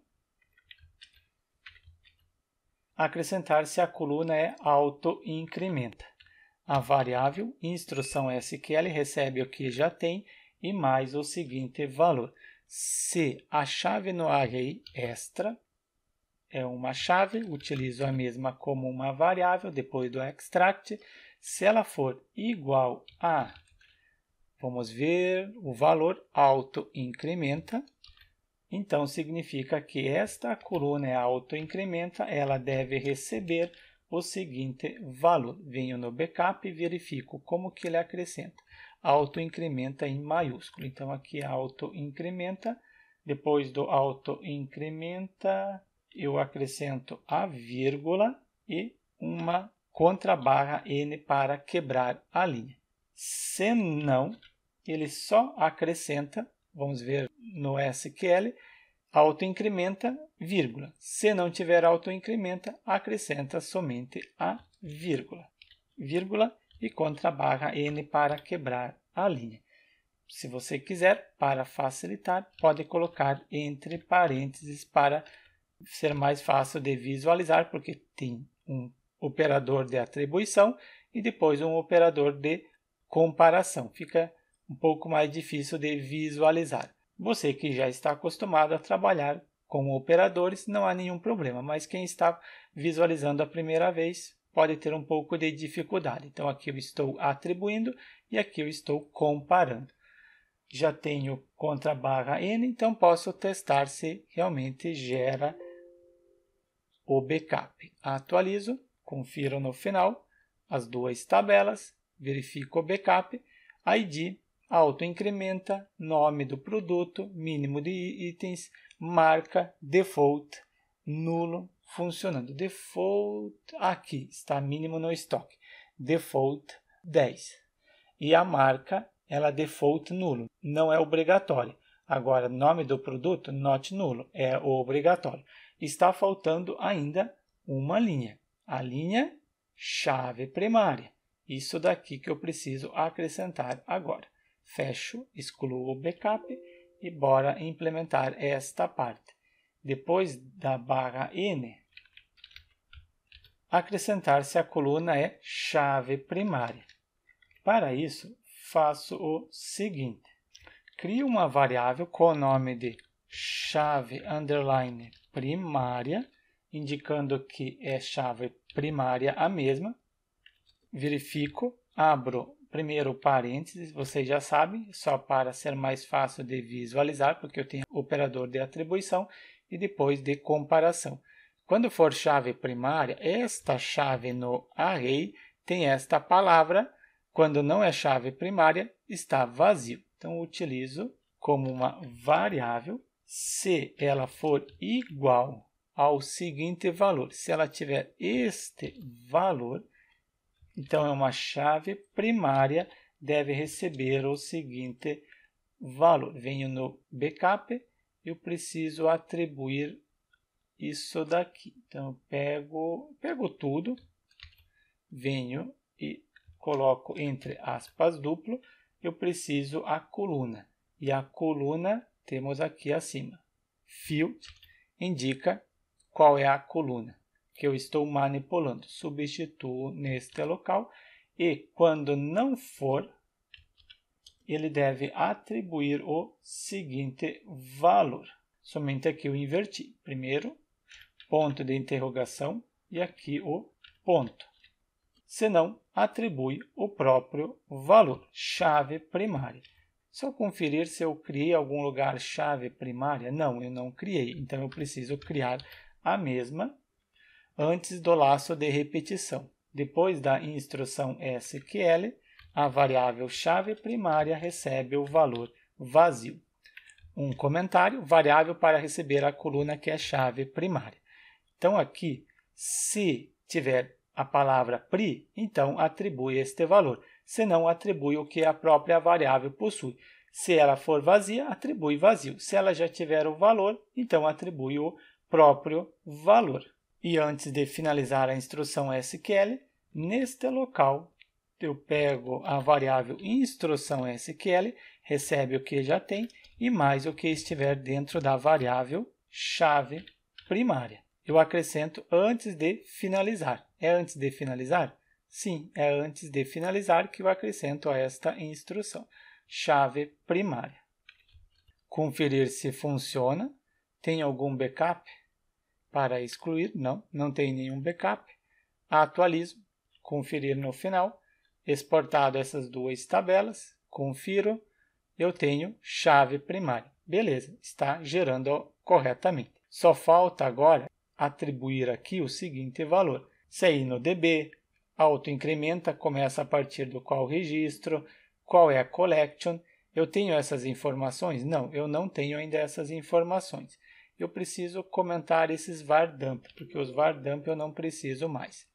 [SPEAKER 1] Acrescentar se a coluna é autoincrementa. A variável instrução SQL recebe o que já tem e mais o seguinte valor. Se a chave no array extra é uma chave, utilizo a mesma como uma variável depois do extract. Se ela for igual a, vamos ver, o valor auto-incrementa, então significa que esta coluna é auto-incrementa, ela deve receber o seguinte valor. Venho no backup e verifico como que ele acrescenta autoincrementa em maiúsculo. Então, aqui é autoincrementa. Depois do autoincrementa, eu acrescento a vírgula e uma contrabarra N para quebrar a linha. Se não, ele só acrescenta, vamos ver no SQL, autoincrementa, vírgula. Se não tiver autoincrementa, acrescenta somente a vírgula. Vírgula e contra barra N para quebrar a linha. Se você quiser, para facilitar, pode colocar entre parênteses para ser mais fácil de visualizar, porque tem um operador de atribuição e depois um operador de comparação. Fica um pouco mais difícil de visualizar. Você que já está acostumado a trabalhar com operadores, não há nenhum problema, mas quem está visualizando a primeira vez pode ter um pouco de dificuldade. Então, aqui eu estou atribuindo e aqui eu estou comparando. Já tenho contra barra N, então posso testar se realmente gera o backup. Atualizo, confiro no final as duas tabelas, verifico o backup, ID, auto-incrementa, nome do produto, mínimo de itens, marca, default, nulo, funcionando. Default, aqui está mínimo no estoque. Default 10. E a marca, ela é default nulo, não é obrigatório. Agora, nome do produto, not nulo, é obrigatório. Está faltando ainda uma linha, a linha chave primária. Isso daqui que eu preciso acrescentar agora. Fecho, excluo o backup e bora implementar esta parte. Depois da barra N, acrescentar-se a coluna é chave primária. Para isso, faço o seguinte. Crio uma variável com o nome de chave underline primária, indicando que é chave primária a mesma. Verifico, abro primeiro parênteses, vocês já sabem, só para ser mais fácil de visualizar, porque eu tenho operador de atribuição, e depois de comparação. Quando for chave primária, esta chave no array tem esta palavra. Quando não é chave primária, está vazio. Então, utilizo como uma variável se ela for igual ao seguinte valor. Se ela tiver este valor, então é uma chave primária, deve receber o seguinte valor. Venho no backup, eu preciso atribuir isso daqui. Então, eu pego, pego tudo, venho e coloco entre aspas duplo, eu preciso a coluna. E a coluna temos aqui acima. Field indica qual é a coluna que eu estou manipulando. Substituo neste local e quando não for ele deve atribuir o seguinte valor. Somente aqui eu inverti. Primeiro, ponto de interrogação e aqui o ponto. Senão, atribui o próprio valor, chave primária. Se eu conferir se eu criei algum lugar chave primária, não, eu não criei. Então, eu preciso criar a mesma antes do laço de repetição. Depois da instrução SQL, a variável-chave primária recebe o valor vazio. Um comentário, variável para receber a coluna que é chave primária. Então, aqui, se tiver a palavra pri, então atribui este valor. Se não, atribui o que a própria variável possui. Se ela for vazia, atribui vazio. Se ela já tiver o valor, então atribui o próprio valor. E antes de finalizar a instrução SQL, neste local eu pego a variável instrução SQL, recebe o que já tem e mais o que estiver dentro da variável chave primária. Eu acrescento antes de finalizar. É antes de finalizar? Sim, é antes de finalizar que eu acrescento a esta instrução. Chave primária. Conferir se funciona. Tem algum backup para excluir? Não, não tem nenhum backup. Atualizo. Conferir no final exportado essas duas tabelas, confiro, eu tenho chave primária. Beleza, está gerando corretamente. Só falta agora atribuir aqui o seguinte valor. CI no DB, autoincrementa, começa a partir do qual registro, qual é a collection. Eu tenho essas informações? Não, eu não tenho ainda essas informações. Eu preciso comentar esses var dump, porque os var dump eu não preciso mais.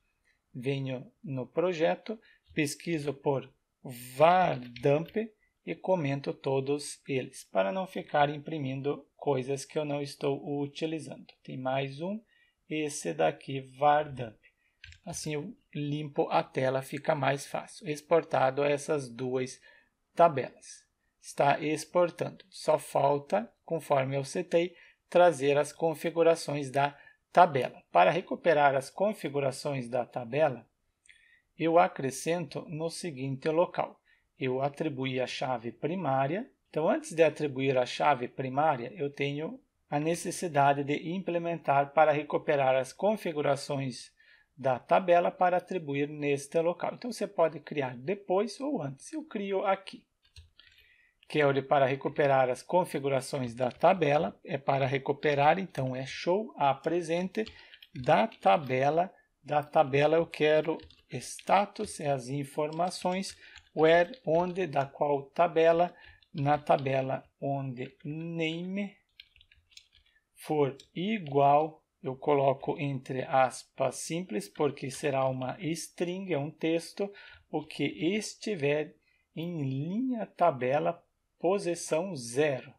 [SPEAKER 1] Venho no projeto, pesquiso por Vardamp e comento todos eles, para não ficar imprimindo coisas que eu não estou utilizando. Tem mais um, esse daqui, Vardamp. Assim eu limpo a tela, fica mais fácil. Exportado a essas duas tabelas. Está exportando. Só falta, conforme eu citei, trazer as configurações da tabela. Para recuperar as configurações da tabela, eu acrescento no seguinte local. Eu atribuí a chave primária. Então, antes de atribuir a chave primária, eu tenho a necessidade de implementar para recuperar as configurações da tabela para atribuir neste local. Então, você pode criar depois ou antes. Eu crio aqui. Query para recuperar as configurações da tabela. É para recuperar, então, é show a presente da tabela. Da tabela eu quero status é as informações where, onde, da qual tabela, na tabela onde name for igual, eu coloco entre aspas simples, porque será uma string, é um texto, o que estiver em linha tabela posição zero.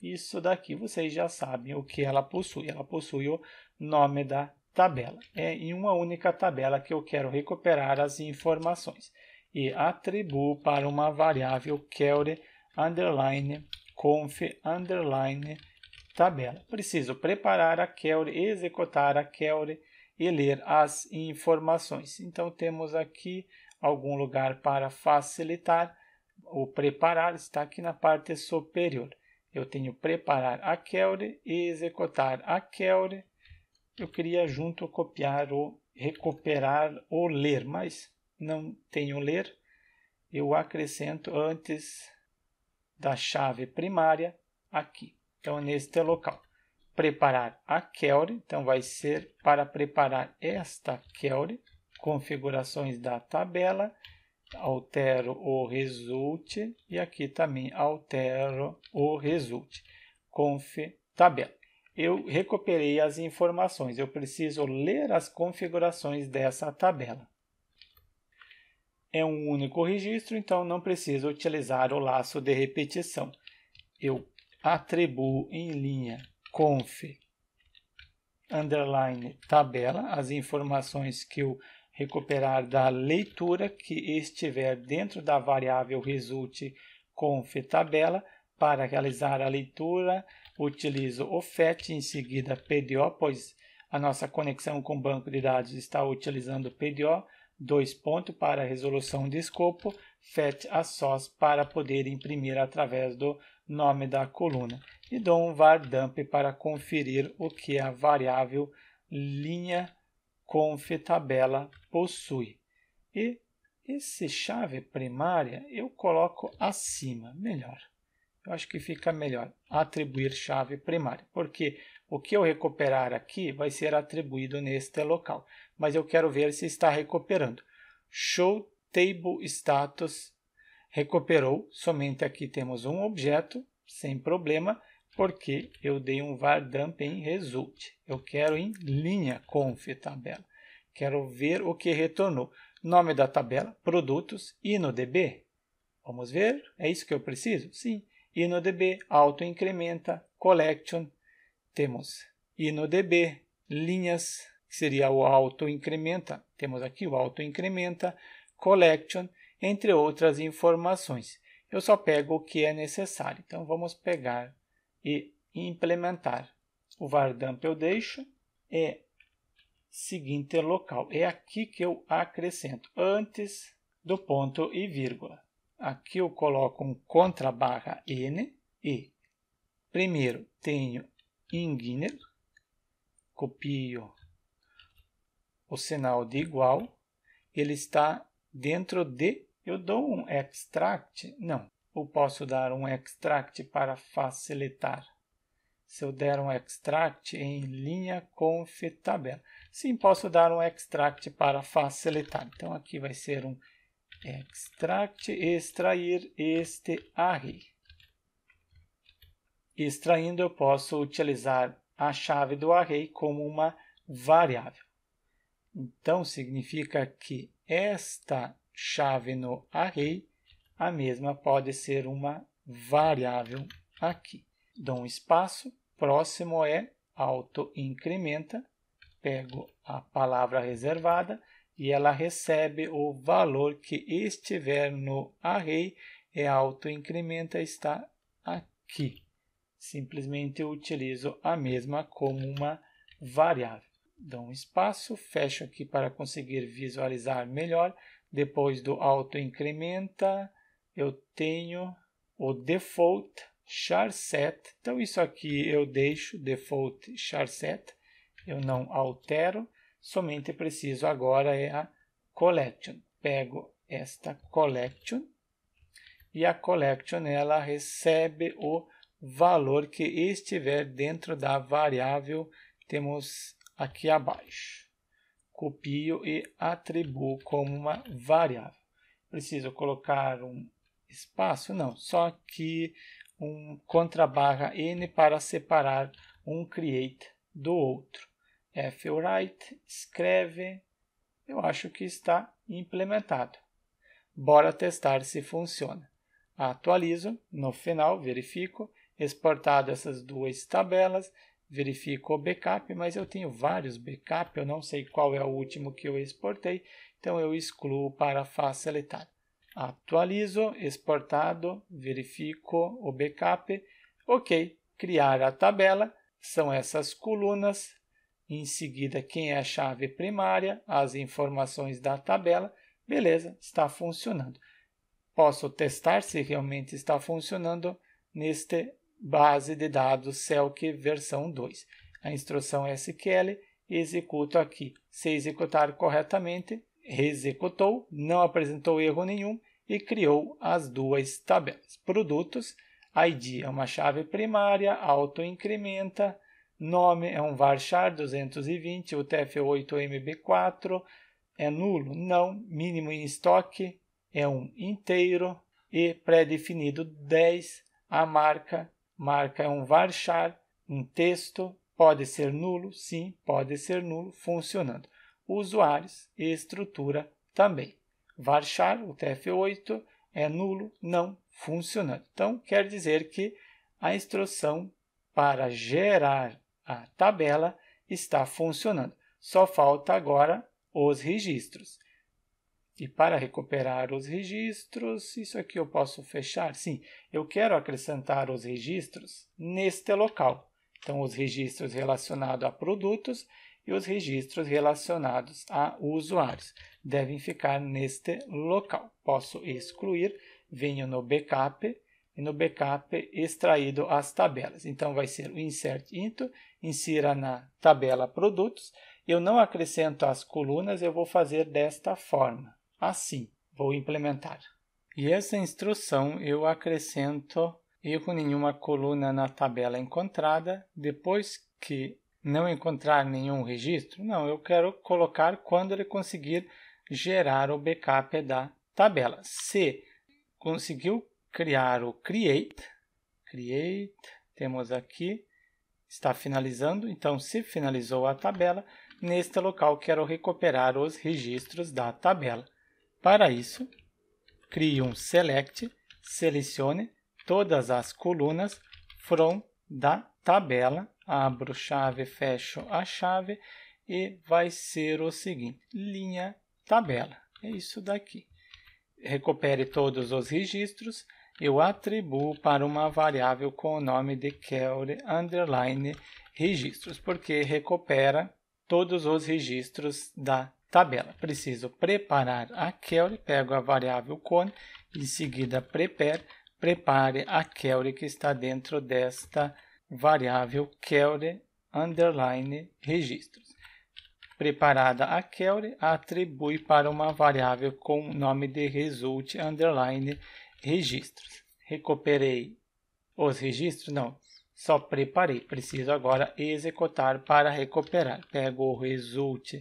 [SPEAKER 1] Isso daqui vocês já sabem o que ela possui. Ela possui o nome da tabela. É em uma única tabela que eu quero recuperar as informações e atribuo para uma variável query underline conf underline tabela. Preciso preparar a query, executar a query e ler as informações. Então temos aqui algum lugar para facilitar o preparar está aqui na parte superior. Eu tenho preparar a query, executar a query eu queria junto copiar ou recuperar ou ler, mas não tenho ler. Eu acrescento antes da chave primária aqui. Então, neste local. Preparar a query. Então, vai ser para preparar esta query. Configurações da tabela. Altero o result. E aqui também altero o result. Conf tabela eu recuperei as informações. Eu preciso ler as configurações dessa tabela. É um único registro, então não preciso utilizar o laço de repetição. Eu atribuo em linha conf underline tabela as informações que eu recuperar da leitura que estiver dentro da variável result conf tabela para realizar a leitura utilizo o FET, em seguida PDO, pois a nossa conexão com o banco de dados está utilizando PDO, dois pontos para resolução de escopo, FET a sós para poder imprimir através do nome da coluna. E dou um var dump para conferir o que a variável linha conf tabela possui. E esse chave primária eu coloco acima, melhor. Eu acho que fica melhor atribuir chave primária, porque o que eu recuperar aqui vai ser atribuído neste local, mas eu quero ver se está recuperando. Show table status recuperou, somente aqui temos um objeto, sem problema, porque eu dei um var dump em result. Eu quero em linha conf tabela. Quero ver o que retornou. Nome da tabela, produtos, e no DB. Vamos ver? É isso que eu preciso? Sim. INODB, autoincrementa, collection, temos INODB, linhas, que seria o autoincrementa, temos aqui o autoincrementa, collection, entre outras informações. Eu só pego o que é necessário. Então, vamos pegar e implementar. O vardamp eu deixo e é seguinte local. É aqui que eu acrescento, antes do ponto e vírgula aqui eu coloco um contra barra N e primeiro tenho inginner, copio o sinal de igual, ele está dentro de, eu dou um extract? Não, ou posso dar um extract para facilitar. Se eu der um extract em linha conf tabela. Sim, posso dar um extract para facilitar. Então aqui vai ser um Extract, extrair este array. Extraindo, eu posso utilizar a chave do array como uma variável. Então, significa que esta chave no array, a mesma pode ser uma variável aqui. Dou um espaço, próximo é auto-incrementa, pego a palavra reservada, e ela recebe o valor que estiver no array e é incrementa está aqui. Simplesmente eu utilizo a mesma como uma variável. Dou um espaço, fecho aqui para conseguir visualizar melhor. Depois do auto incrementa eu tenho o default char set. Então isso aqui eu deixo default char set, eu não altero somente preciso agora é a collection. Pego esta collection e a collection ela recebe o valor que estiver dentro da variável temos aqui abaixo. Copio e atribuo como uma variável. Preciso colocar um espaço? Não, só aqui um contra barra n para separar um create do outro fwrite escreve, eu acho que está implementado. Bora testar se funciona. Atualizo, no final verifico, exportado essas duas tabelas, verifico o backup, mas eu tenho vários backups eu não sei qual é o último que eu exportei, então eu excluo para facilitar. Atualizo, exportado, verifico o backup, ok, criar a tabela, são essas colunas, em seguida quem é a chave primária, as informações da tabela, beleza, está funcionando. Posso testar se realmente está funcionando neste base de dados Celc versão 2. A instrução SQL executo aqui. Se executar corretamente, executou, não apresentou erro nenhum e criou as duas tabelas. Produtos, ID é uma chave primária, auto-incrementa, Nome é um varchar 220, o TF8MB4 é nulo? Não. Mínimo em estoque é um inteiro e pré-definido 10. A marca, marca é um varchar, um texto, pode ser nulo? Sim, pode ser nulo, funcionando. Usuários e estrutura também. Varchar, o TF8, é nulo? Não, funcionando. Então, quer dizer que a instrução para gerar a tabela está funcionando. Só falta agora os registros. E para recuperar os registros, isso aqui eu posso fechar? Sim, eu quero acrescentar os registros neste local. Então, os registros relacionados a produtos e os registros relacionados a usuários devem ficar neste local. Posso excluir, venho no backup e no backup extraído as tabelas. Então, vai ser o insert into insira na tabela produtos. Eu não acrescento as colunas, eu vou fazer desta forma. Assim, vou implementar. E essa instrução eu acrescento erro nenhuma coluna na tabela encontrada, depois que não encontrar nenhum registro? Não, eu quero colocar quando ele conseguir gerar o backup da tabela. Se conseguiu criar o create, create, temos aqui está finalizando, então se finalizou a tabela, neste local quero recuperar os registros da tabela. Para isso, crie um select, selecione todas as colunas from da tabela, abro chave, fecho a chave e vai ser o seguinte, linha tabela, é isso daqui. Recupere todos os registros, eu atribuo para uma variável com o nome de Kelly underline registros, porque recupera todos os registros da tabela. Preciso preparar a Kelly, pego a variável cone, em seguida prepare, prepare a Kelly que está dentro desta variável Kelly underline registros. Preparada a Kelly, atribui para uma variável com o nome de result underline registros registros. Recuperei os registros? Não, só preparei. Preciso agora executar para recuperar. Pego o result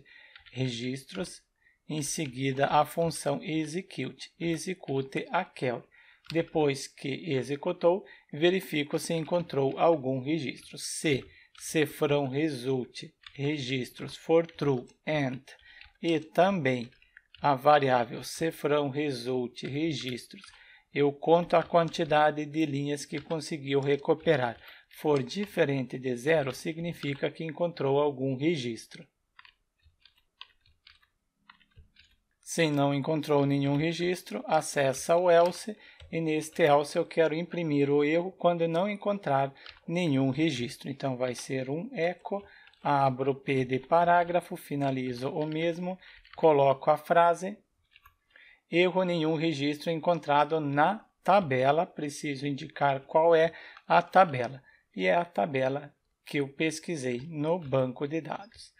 [SPEAKER 1] registros, em seguida a função execute, execute aquele. Depois que executou, verifico se encontrou algum registro. Se, se foram result registros for true and e também a variável se foram result registros eu conto a quantidade de linhas que conseguiu recuperar. For diferente de zero, significa que encontrou algum registro. Se não encontrou nenhum registro, acessa o else e neste else eu quero imprimir o erro quando não encontrar nenhum registro. Então vai ser um echo, abro o p de parágrafo, finalizo o mesmo, coloco a frase, erro nenhum registro encontrado na tabela, preciso indicar qual é a tabela. E é a tabela que eu pesquisei no banco de dados.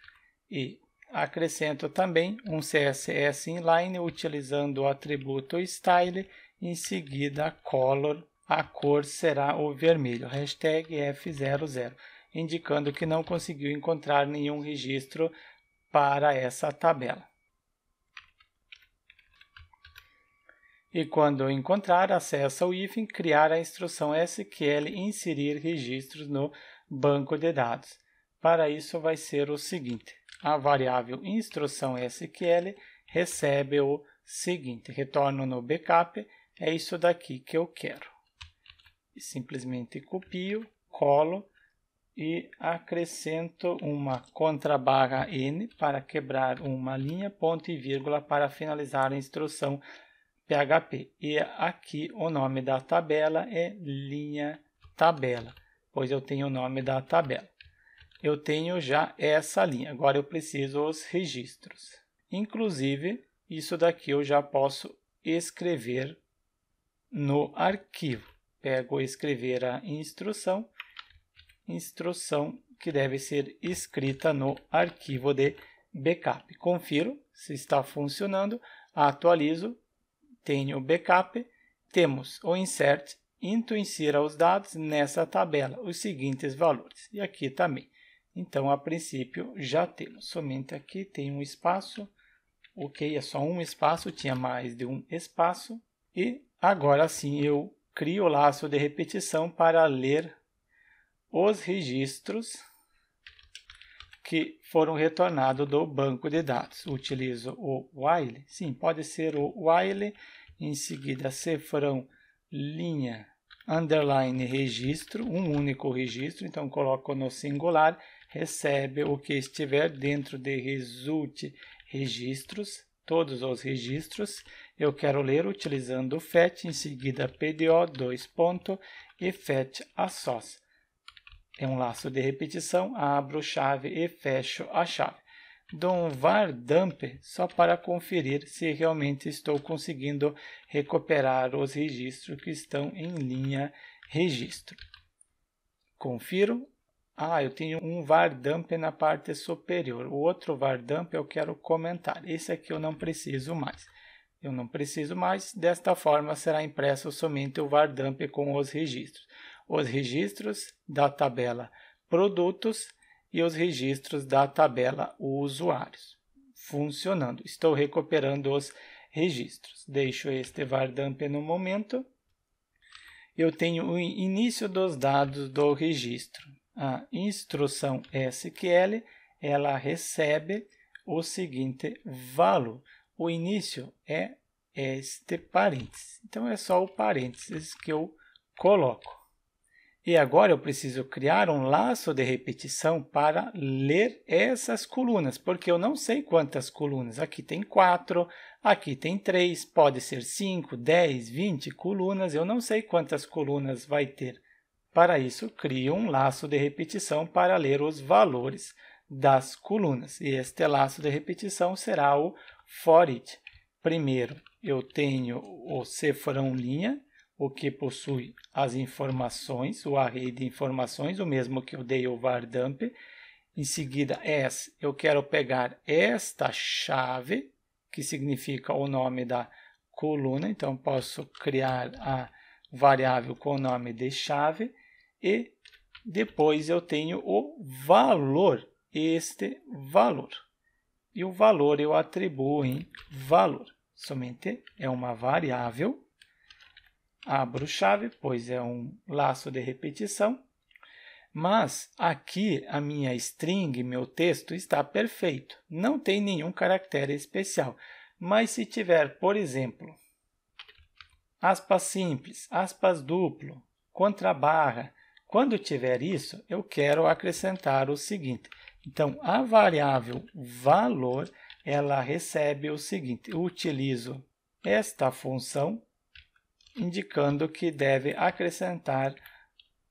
[SPEAKER 1] E acrescento também um CSS inline utilizando o atributo style, em seguida color, a cor será o vermelho, hashtag F00, indicando que não conseguiu encontrar nenhum registro para essa tabela. e quando encontrar, acessa o hífen, criar a instrução SQL e inserir registros no banco de dados. Para isso vai ser o seguinte, a variável instrução SQL recebe o seguinte, retorno no backup, é isso daqui que eu quero. Simplesmente copio, colo e acrescento uma contra/barra n para quebrar uma linha, ponto e vírgula para finalizar a instrução PHP. E aqui o nome da tabela é linha tabela, pois eu tenho o nome da tabela. Eu tenho já essa linha, agora eu preciso os registros. Inclusive, isso daqui eu já posso escrever no arquivo. Pego escrever a instrução, instrução que deve ser escrita no arquivo de backup. Confiro se está funcionando, atualizo tenho o backup, temos o insert, into insira os dados nessa tabela, os seguintes valores. E aqui também. Então, a princípio, já temos. Somente aqui tem um espaço. Ok, é só um espaço, tinha mais de um espaço. E agora sim eu crio o laço de repetição para ler os registros que foram retornados do banco de dados. Utilizo o while, sim, pode ser o while, em seguida cifrão linha underline registro, um único registro, então coloco no singular, recebe o que estiver dentro de result registros, todos os registros, eu quero ler utilizando o fetch, em seguida pdo, dois ponto, e fetch a sós é um laço de repetição, abro chave e fecho a chave. Dou um var dumper só para conferir se realmente estou conseguindo recuperar os registros que estão em linha registro. Confiro. Ah, eu tenho um var dumper na parte superior. O outro var dumper eu quero comentar. Esse aqui eu não preciso mais. Eu não preciso mais. Desta forma será impresso somente o var dumper com os registros os registros da tabela produtos e os registros da tabela usuários. Funcionando. Estou recuperando os registros. Deixo este vardamp no momento. Eu tenho o início dos dados do registro. A instrução SQL, ela recebe o seguinte valor. O início é este parênteses. Então, é só o parênteses que eu coloco. E agora eu preciso criar um laço de repetição para ler essas colunas, porque eu não sei quantas colunas. Aqui tem quatro, aqui tem três, pode ser cinco, dez, vinte colunas. Eu não sei quantas colunas vai ter. Para isso, crio um laço de repetição para ler os valores das colunas. E este laço de repetição será o for it. Primeiro, eu tenho o se for linha, o que possui as informações, o array de informações, o mesmo que eu dei o dump Em seguida, s, eu quero pegar esta chave, que significa o nome da coluna, então posso criar a variável com o nome de chave e depois eu tenho o valor, este valor. E o valor eu atribuo em valor, somente é uma variável abro chave, pois é um laço de repetição, mas aqui a minha string, meu texto, está perfeito, não tem nenhum caractere especial. Mas se tiver, por exemplo, aspas simples, aspas duplo, contrabarra, quando tiver isso, eu quero acrescentar o seguinte. Então, a variável valor, ela recebe o seguinte, eu utilizo esta função indicando que deve acrescentar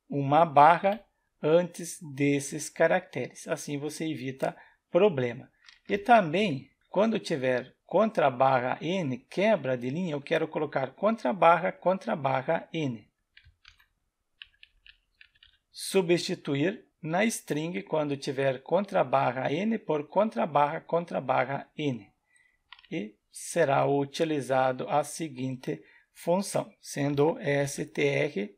[SPEAKER 1] uma barra antes desses caracteres. Assim você evita problema. E também, quando tiver contra barra N, quebra de linha, eu quero colocar contra barra, contra barra N. Substituir na string quando tiver contra barra N por contra barra, contra barra N. E será utilizado a seguinte função, sendo str,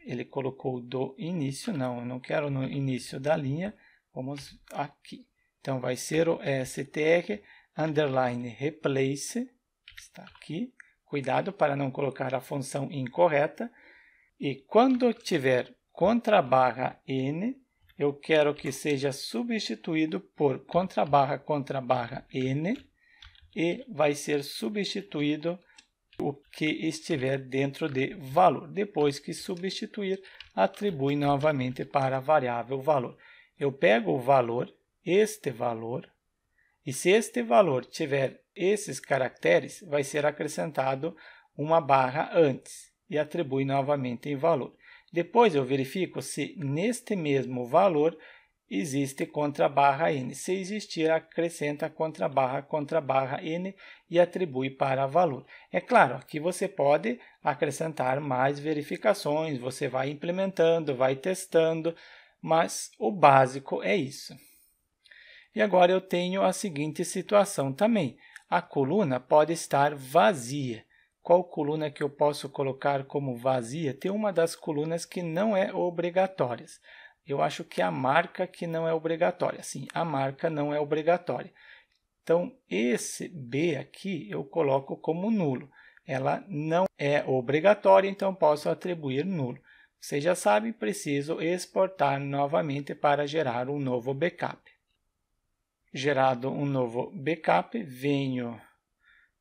[SPEAKER 1] ele colocou do início, não, eu não quero no início da linha, vamos aqui. Então, vai ser o str underline replace, está aqui. Cuidado para não colocar a função incorreta. E quando tiver contra barra n, eu quero que seja substituído por contra barra contra barra n e vai ser substituído o que estiver dentro de valor. Depois que substituir, atribui novamente para a variável valor. Eu pego o valor, este valor, e se este valor tiver esses caracteres, vai ser acrescentado uma barra antes e atribui novamente em valor. Depois eu verifico se neste mesmo valor existe contra barra n. Se existir, acrescenta contra barra contra barra n e atribui para valor. É claro, aqui você pode acrescentar mais verificações, você vai implementando, vai testando, mas o básico é isso. E agora eu tenho a seguinte situação também. A coluna pode estar vazia. Qual coluna que eu posso colocar como vazia? Tem uma das colunas que não é obrigatórias eu acho que a marca que não é obrigatória. Sim, a marca não é obrigatória. Então, esse B aqui eu coloco como nulo. Ela não é obrigatória, então posso atribuir nulo. Você já sabe, preciso exportar novamente para gerar um novo backup. Gerado um novo backup, venho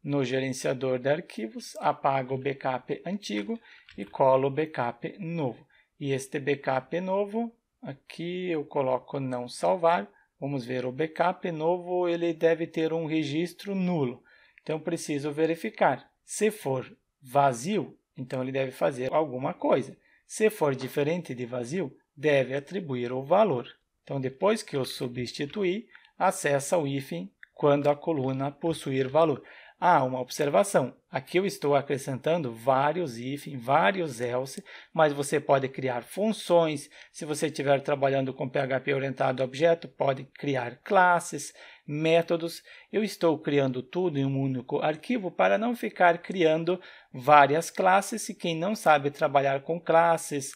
[SPEAKER 1] no gerenciador de arquivos, apago o backup antigo e colo o backup novo. E este backup novo Aqui eu coloco não salvar. Vamos ver o backup novo, ele deve ter um registro nulo. Então preciso verificar. Se for vazio, então ele deve fazer alguma coisa. Se for diferente de vazio, deve atribuir o valor. Então depois que eu substituir, acessa o hífen quando a coluna possuir valor há ah, uma observação. Aqui eu estou acrescentando vários if, vários else, mas você pode criar funções. Se você estiver trabalhando com PHP orientado a objeto, pode criar classes, métodos. Eu estou criando tudo em um único arquivo para não ficar criando várias classes e quem não sabe trabalhar com classes,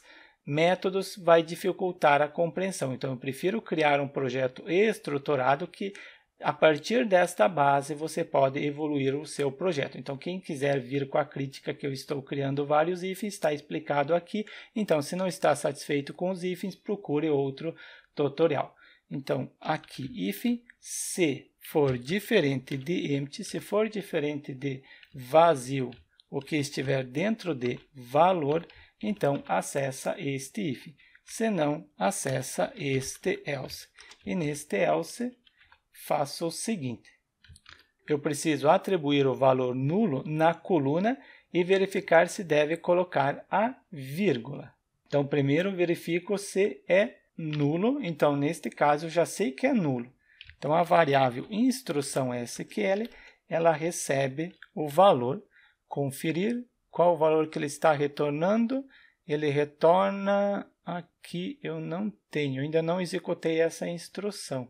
[SPEAKER 1] métodos vai dificultar a compreensão. Então, eu prefiro criar um projeto estruturado que a partir desta base você pode evoluir o seu projeto. Então, quem quiser vir com a crítica que eu estou criando vários ifs está explicado aqui. Então, se não está satisfeito com os ifs procure outro tutorial. Então, aqui, if se for diferente de empty, se for diferente de vazio, o que estiver dentro de valor, então acessa este if. Se não, acessa este else. E neste else, faço o seguinte. Eu preciso atribuir o valor nulo na coluna e verificar se deve colocar a vírgula. Então, primeiro verifico se é nulo. Então, neste caso, eu já sei que é nulo. Então, a variável instrução é SQL, ela recebe o valor, conferir qual o valor que ele está retornando. Ele retorna aqui, eu não tenho, ainda não executei essa instrução.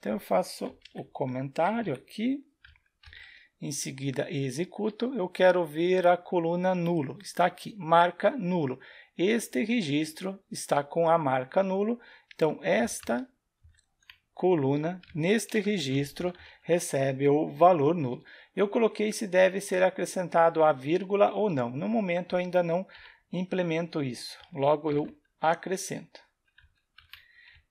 [SPEAKER 1] Então, eu faço o comentário aqui, em seguida executo. Eu quero ver a coluna nulo, está aqui, marca nulo. Este registro está com a marca nulo, então esta coluna, neste registro, recebe o valor nulo. Eu coloquei se deve ser acrescentado a vírgula ou não. No momento, ainda não implemento isso. Logo, eu acrescento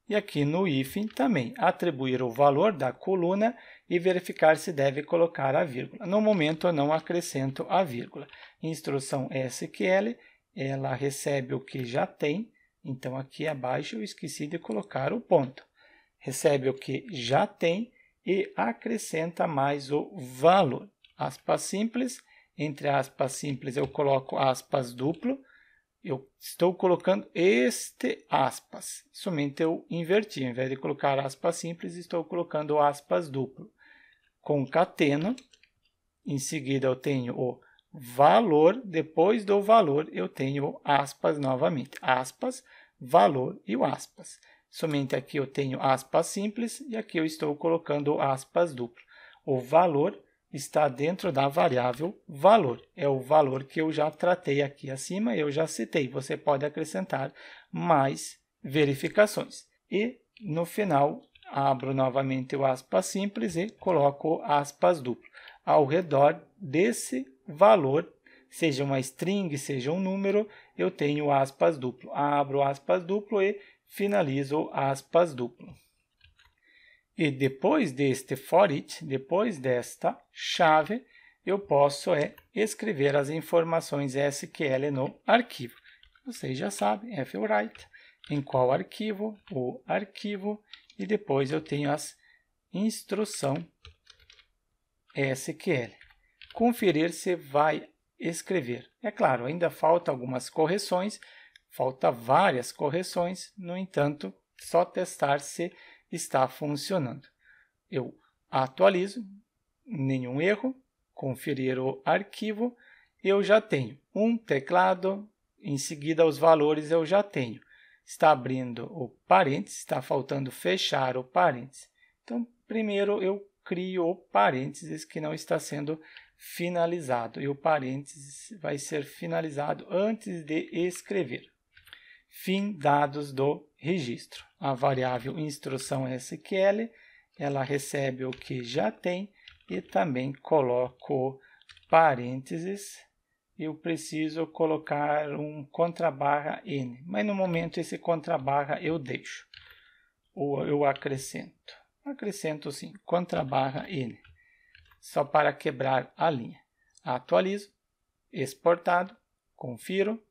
[SPEAKER 1] e aqui no if também atribuir o valor da coluna e verificar se deve colocar a vírgula. No momento eu não acrescento a vírgula. Instrução SQL, ela recebe o que já tem, então aqui abaixo eu esqueci de colocar o ponto. Recebe o que já tem e acrescenta mais o valor. Aspas simples, entre aspas simples eu coloco aspas duplo, eu estou colocando este aspas. Somente eu inverti. em vez de colocar aspas simples, estou colocando aspas duplo. Concateno. Em seguida, eu tenho o valor. Depois do valor, eu tenho aspas novamente. Aspas, valor e o aspas. Somente aqui eu tenho aspas simples e aqui eu estou colocando aspas duplo. O valor está dentro da variável valor. É o valor que eu já tratei aqui acima, eu já citei. Você pode acrescentar mais verificações. E no final, abro novamente o aspas simples e coloco aspas duplo. Ao redor desse valor, seja uma string, seja um número, eu tenho aspas duplo. Abro aspas duplo e finalizo aspas duplo. E depois deste for it, depois desta chave, eu posso é escrever as informações SQL no arquivo. Vocês já sabem, fwrite, em qual arquivo, o arquivo, e depois eu tenho as instrução SQL. Conferir se vai escrever. É claro, ainda falta algumas correções, falta várias correções, no entanto, só testar se está funcionando. Eu atualizo, nenhum erro, conferir o arquivo, eu já tenho um teclado, em seguida os valores eu já tenho. Está abrindo o parênteses, está faltando fechar o parênteses. Então, primeiro eu crio o parênteses que não está sendo finalizado e o parênteses vai ser finalizado antes de escrever fim dados do registro. A variável instrução SQL, ela recebe o que já tem e também coloco parênteses. Eu preciso colocar um contrabarra N, mas no momento esse contrabarra eu deixo, ou eu acrescento. Acrescento sim, contrabarra N, só para quebrar a linha. Atualizo, exportado, confiro,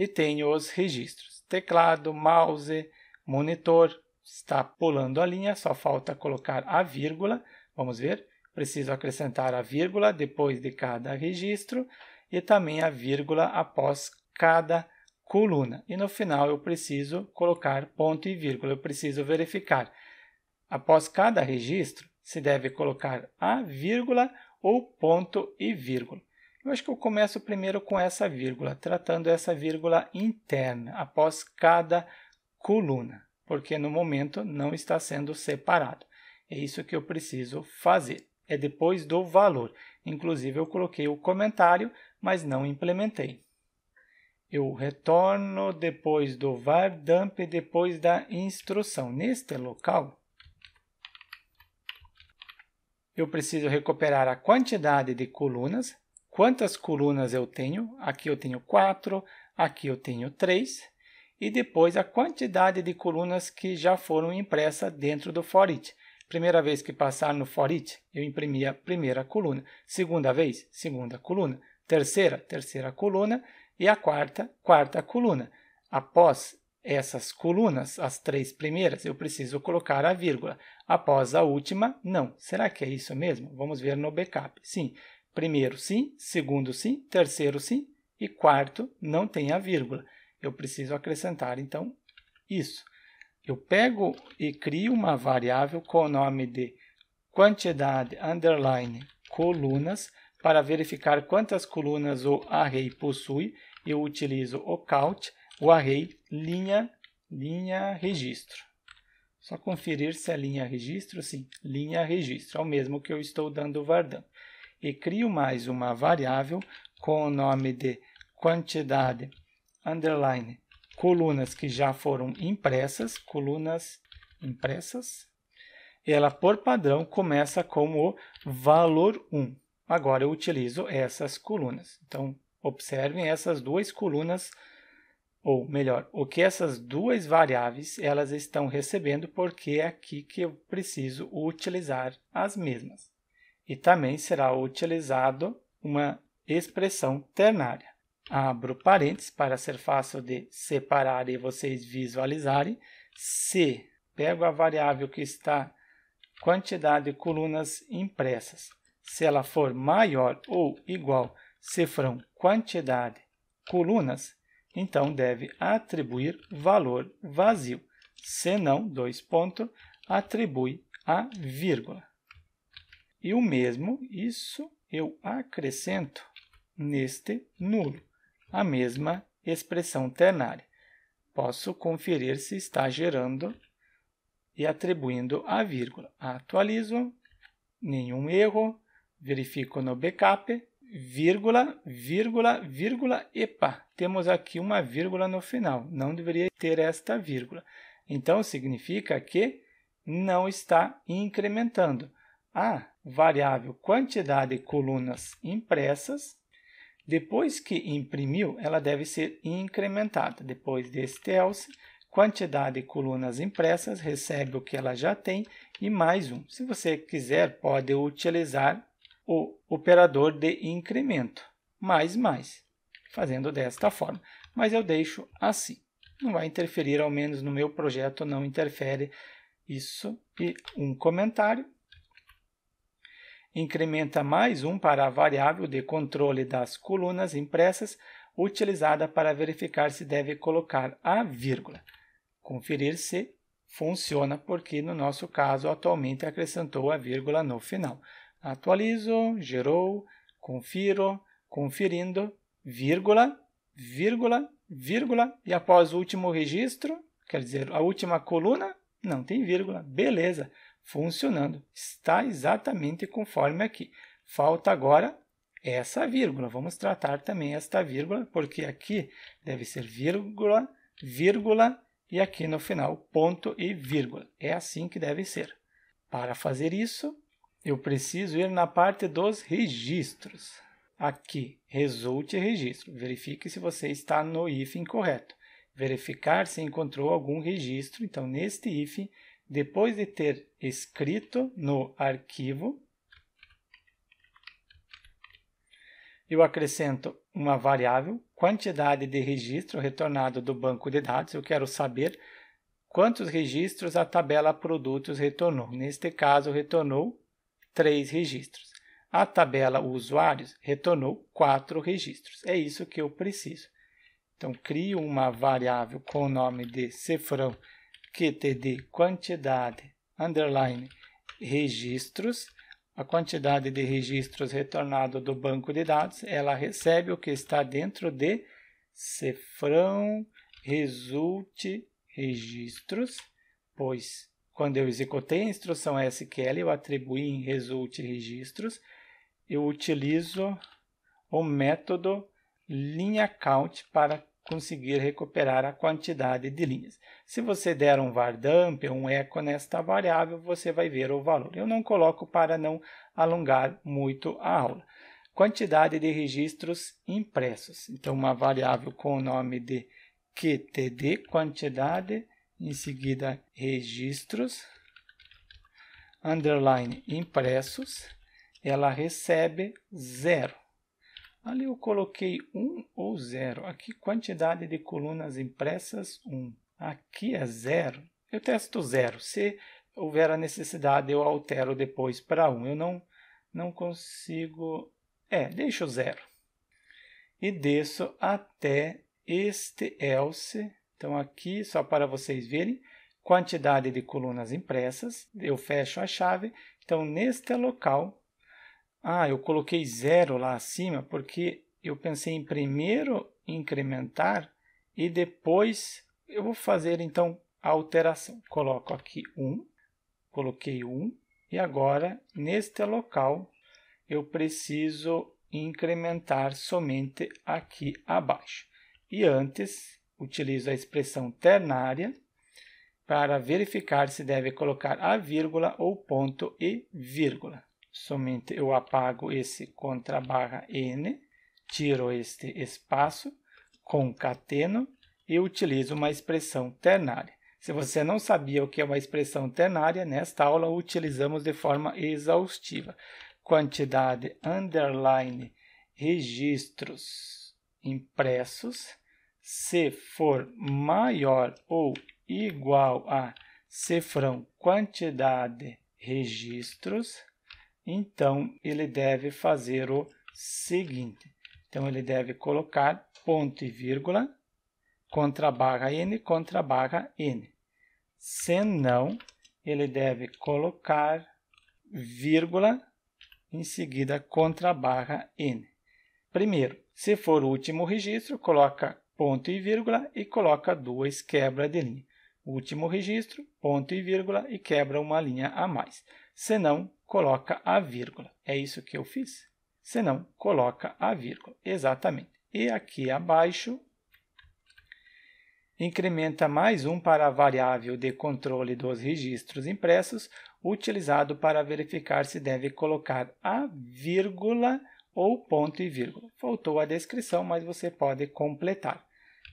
[SPEAKER 1] e tenho os registros. Teclado, mouse, monitor, está pulando a linha, só falta colocar a vírgula. Vamos ver? Preciso acrescentar a vírgula depois de cada registro e também a vírgula após cada coluna. E no final eu preciso colocar ponto e vírgula, eu preciso verificar. Após cada registro, se deve colocar a vírgula ou ponto e vírgula. Eu acho que eu começo primeiro com essa vírgula, tratando essa vírgula interna após cada coluna, porque no momento não está sendo separado. É isso que eu preciso fazer. É depois do valor. Inclusive, eu coloquei o comentário, mas não implementei. Eu retorno depois do var dump, depois da instrução. Neste local, eu preciso recuperar a quantidade de colunas quantas colunas eu tenho. Aqui eu tenho 4, aqui eu tenho 3. E depois a quantidade de colunas que já foram impressas dentro do for each. Primeira vez que passar no for each, eu imprimi a primeira coluna. Segunda vez, segunda coluna. Terceira, terceira coluna. E a quarta, quarta coluna. Após essas colunas, as três primeiras, eu preciso colocar a vírgula. Após a última, não. Será que é isso mesmo? Vamos ver no backup. Sim, Primeiro sim, segundo sim, terceiro sim e quarto não tem a vírgula. Eu preciso acrescentar então isso. Eu pego e crio uma variável com o nome de quantidade underline colunas para verificar quantas colunas o array possui. Eu utilizo o count, o array linha linha registro. Só conferir se é linha registro, sim, linha registro, é o mesmo que eu estou dando o Vardan e crio mais uma variável com o nome de quantidade underline colunas que já foram impressas, colunas impressas. Ela, por padrão, começa com o valor 1. Agora eu utilizo essas colunas. Então, observem essas duas colunas, ou melhor, o que essas duas variáveis elas estão recebendo, porque é aqui que eu preciso utilizar as mesmas e também será utilizado uma expressão ternária. Abro parênteses para ser fácil de separar e vocês visualizarem. Se pego a variável que está quantidade de colunas impressas, se ela for maior ou igual se forem quantidade colunas, então deve atribuir valor vazio. Se não, dois pontos, atribui a vírgula. E o mesmo, isso eu acrescento neste nulo, a mesma expressão ternária. Posso conferir se está gerando e atribuindo a vírgula. Atualizo, nenhum erro, verifico no backup, vírgula, vírgula, vírgula, epa, temos aqui uma vírgula no final, não deveria ter esta vírgula. Então, significa que não está incrementando. Ah, variável quantidade de colunas impressas. Depois que imprimiu, ela deve ser incrementada. Depois deste else, quantidade de colunas impressas recebe o que ela já tem e mais um. Se você quiser, pode utilizar o operador de incremento, mais mais, fazendo desta forma. Mas eu deixo assim. Não vai interferir, ao menos no meu projeto não interfere isso. E um comentário incrementa mais um para a variável de controle das colunas impressas utilizada para verificar se deve colocar a vírgula. Conferir se funciona, porque no nosso caso atualmente acrescentou a vírgula no final. Atualizo, gerou, confiro, conferindo, vírgula, vírgula, vírgula, e após o último registro, quer dizer, a última coluna, não tem vírgula, beleza funcionando. Está exatamente conforme aqui. Falta agora essa vírgula. Vamos tratar também esta vírgula, porque aqui deve ser vírgula, vírgula e aqui no final ponto e vírgula. É assim que deve ser. Para fazer isso, eu preciso ir na parte dos registros. Aqui, resulte registro. Verifique se você está no if correto. Verificar se encontrou algum registro. Então, neste if depois de ter escrito no arquivo, eu acrescento uma variável, quantidade de registro retornado do banco de dados. Eu quero saber quantos registros a tabela produtos retornou. Neste caso, retornou três registros. A tabela usuários retornou quatro registros. É isso que eu preciso. Então, crio uma variável com o nome de cifrão QTD, quantidade, underline, registros, a quantidade de registros retornado do banco de dados, ela recebe o que está dentro de cefrão result registros, pois quando eu executei a instrução SQL, eu atribuí em result registros, eu utilizo o método linha count para conseguir recuperar a quantidade de linhas. Se você der um var dump ou um echo nesta variável, você vai ver o valor. Eu não coloco para não alongar muito a aula. Quantidade de registros impressos. Então, uma variável com o nome de QTD, quantidade, em seguida registros, underline impressos, ela recebe zero. Ali eu coloquei 1 ou 0. Aqui, quantidade de colunas impressas, 1. Aqui é 0. Eu testo 0. Se houver a necessidade, eu altero depois para 1. Eu não, não consigo... É, deixo 0. E desço até este else. Então, aqui, só para vocês verem, quantidade de colunas impressas. Eu fecho a chave. Então, neste local, ah, eu coloquei zero lá acima porque eu pensei em primeiro incrementar e depois eu vou fazer então a alteração. Coloco aqui 1, coloquei 1 e agora neste local eu preciso incrementar somente aqui abaixo. E antes utilizo a expressão ternária para verificar se deve colocar a vírgula ou ponto e vírgula somente eu apago esse contra barra N, tiro este espaço, concateno e utilizo uma expressão ternária. Se você não sabia o que é uma expressão ternária, nesta aula utilizamos de forma exaustiva. Quantidade underline registros impressos, se for maior ou igual a cifrão quantidade registros, então ele deve fazer o seguinte. Então ele deve colocar ponto e vírgula, contra barra N, contra barra N. Se não, ele deve colocar vírgula, em seguida contra barra N. Primeiro, se for o último registro, coloca ponto e vírgula e coloca duas quebras de linha. Último registro, ponto e vírgula e quebra uma linha a mais. Se não, coloca a vírgula. É isso que eu fiz? Se não, coloca a vírgula. Exatamente. E aqui abaixo, incrementa mais um para a variável de controle dos registros impressos, utilizado para verificar se deve colocar a vírgula ou ponto e vírgula. Faltou a descrição, mas você pode completar.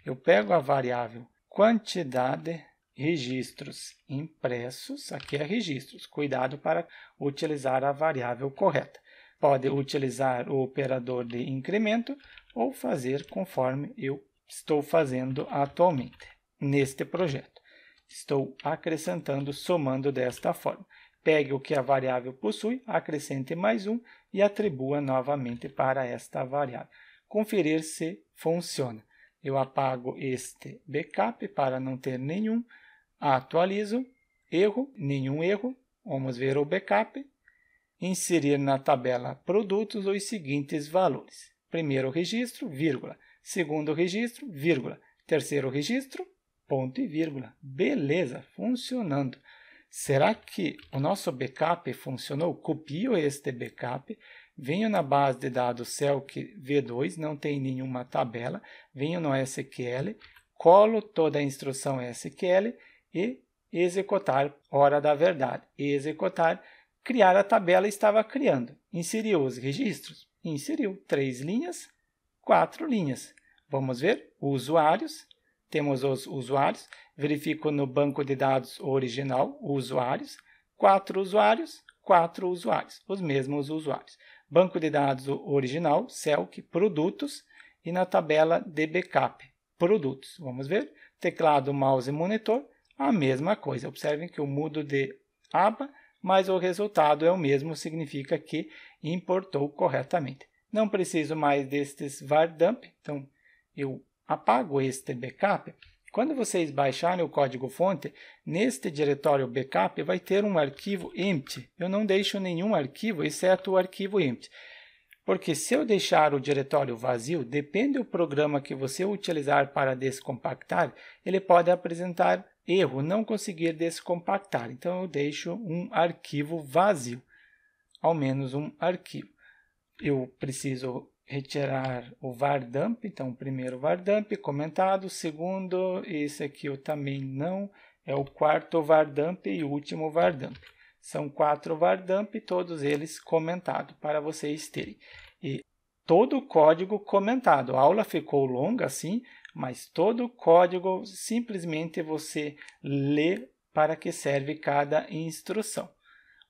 [SPEAKER 1] Eu pego a variável quantidade registros impressos, aqui é registros, cuidado para utilizar a variável correta. Pode utilizar o operador de incremento ou fazer conforme eu estou fazendo atualmente neste projeto. Estou acrescentando, somando desta forma. Pegue o que a variável possui, acrescente mais um e atribua novamente para esta variável. Conferir se funciona. Eu apago este backup para não ter nenhum atualizo, erro, nenhum erro, vamos ver o backup, inserir na tabela produtos os seguintes valores. Primeiro registro, vírgula. Segundo registro, vírgula. Terceiro registro, ponto e vírgula. Beleza, funcionando. Será que o nosso backup funcionou? Copio este backup, venho na base de dados Celc V2, não tem nenhuma tabela, venho no SQL, colo toda a instrução SQL e executar, hora da verdade, executar, criar a tabela estava criando. Inseriu os registros? Inseriu. Três linhas, quatro linhas. Vamos ver? Usuários. Temos os usuários. Verifico no banco de dados original, usuários. Quatro usuários, quatro usuários, os mesmos usuários. Banco de dados original, CELC, produtos. E na tabela de backup, produtos. Vamos ver? Teclado, mouse e monitor a mesma coisa. Observem que eu mudo de aba, mas o resultado é o mesmo, significa que importou corretamente. Não preciso mais destes var dump, então eu apago este backup. Quando vocês baixarem o código fonte, neste diretório backup vai ter um arquivo empty. Eu não deixo nenhum arquivo, exceto o arquivo empty. Porque se eu deixar o diretório vazio, depende do programa que você utilizar para descompactar, ele pode apresentar erro, não conseguir descompactar. Então eu deixo um arquivo vazio, ao menos um arquivo. Eu preciso retirar o vardump, então primeiro vardump comentado, segundo esse aqui eu também não, é o quarto vardump e o último vardump. São quatro vardump, todos eles comentados para vocês terem. E todo o código comentado. A aula ficou longa assim, mas todo o código simplesmente você lê para que serve cada instrução.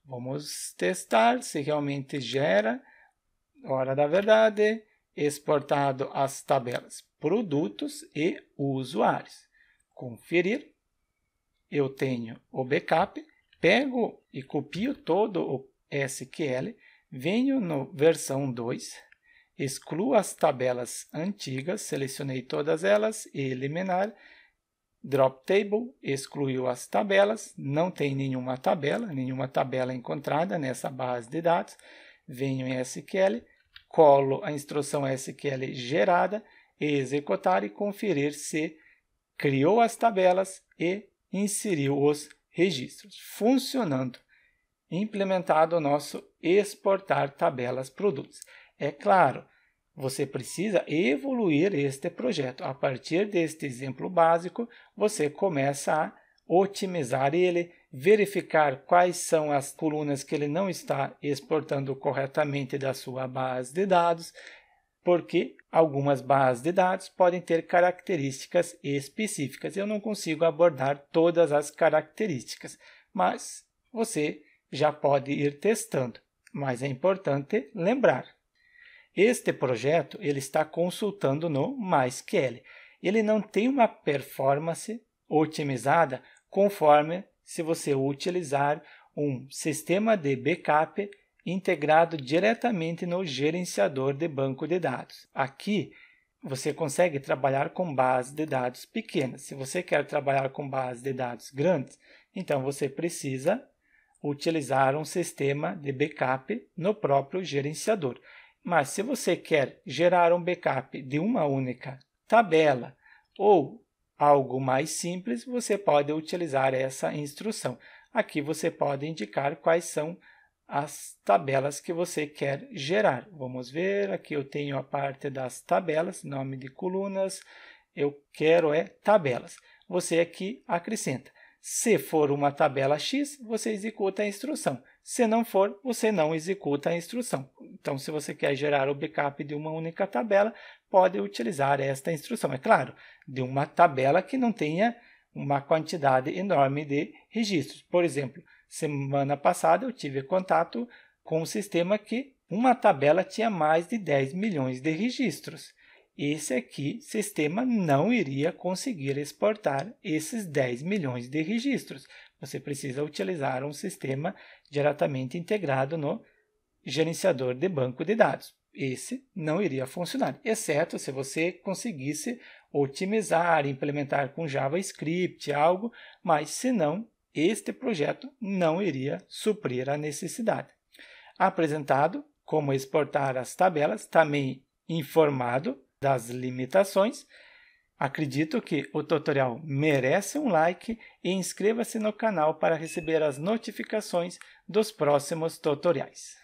[SPEAKER 1] Vamos testar se realmente gera hora da verdade, exportado as tabelas produtos e usuários. Conferir, eu tenho o backup, pego e copio todo o SQL, venho no versão 2, excluo as tabelas antigas, selecionei todas elas, eliminar, drop table, excluiu as tabelas, não tem nenhuma tabela, nenhuma tabela encontrada nessa base de dados, venho em SQL, colo a instrução SQL gerada, executar e conferir se criou as tabelas e inseriu os registros. Funcionando, implementado o nosso exportar tabelas produtos. É claro, você precisa evoluir este projeto. A partir deste exemplo básico, você começa a otimizar ele, verificar quais são as colunas que ele não está exportando corretamente da sua base de dados, porque algumas bases de dados podem ter características específicas. Eu não consigo abordar todas as características, mas você já pode ir testando. Mas é importante lembrar este projeto ele está consultando no MySQL. Ele não tem uma performance otimizada conforme se você utilizar um sistema de backup integrado diretamente no gerenciador de banco de dados. Aqui você consegue trabalhar com bases de dados pequenas. Se você quer trabalhar com bases de dados grandes, então você precisa utilizar um sistema de backup no próprio gerenciador. Mas se você quer gerar um backup de uma única tabela ou algo mais simples, você pode utilizar essa instrução. Aqui você pode indicar quais são as tabelas que você quer gerar. Vamos ver, aqui eu tenho a parte das tabelas, nome de colunas, eu quero é tabelas. Você aqui acrescenta. Se for uma tabela X, você executa a instrução. Se não for, você não executa a instrução. Então, se você quer gerar o backup de uma única tabela, pode utilizar esta instrução. É claro, de uma tabela que não tenha uma quantidade enorme de registros. Por exemplo, semana passada eu tive contato com um sistema que uma tabela tinha mais de 10 milhões de registros. Esse aqui, sistema, não iria conseguir exportar esses 10 milhões de registros. Você precisa utilizar um sistema diretamente integrado no gerenciador de banco de dados. Esse não iria funcionar, exceto se você conseguisse otimizar, implementar com JavaScript, algo, mas senão, este projeto não iria suprir a necessidade. Apresentado como exportar as tabelas, também informado das limitações, Acredito que o tutorial merece um like e inscreva-se no canal para receber as notificações dos próximos tutoriais.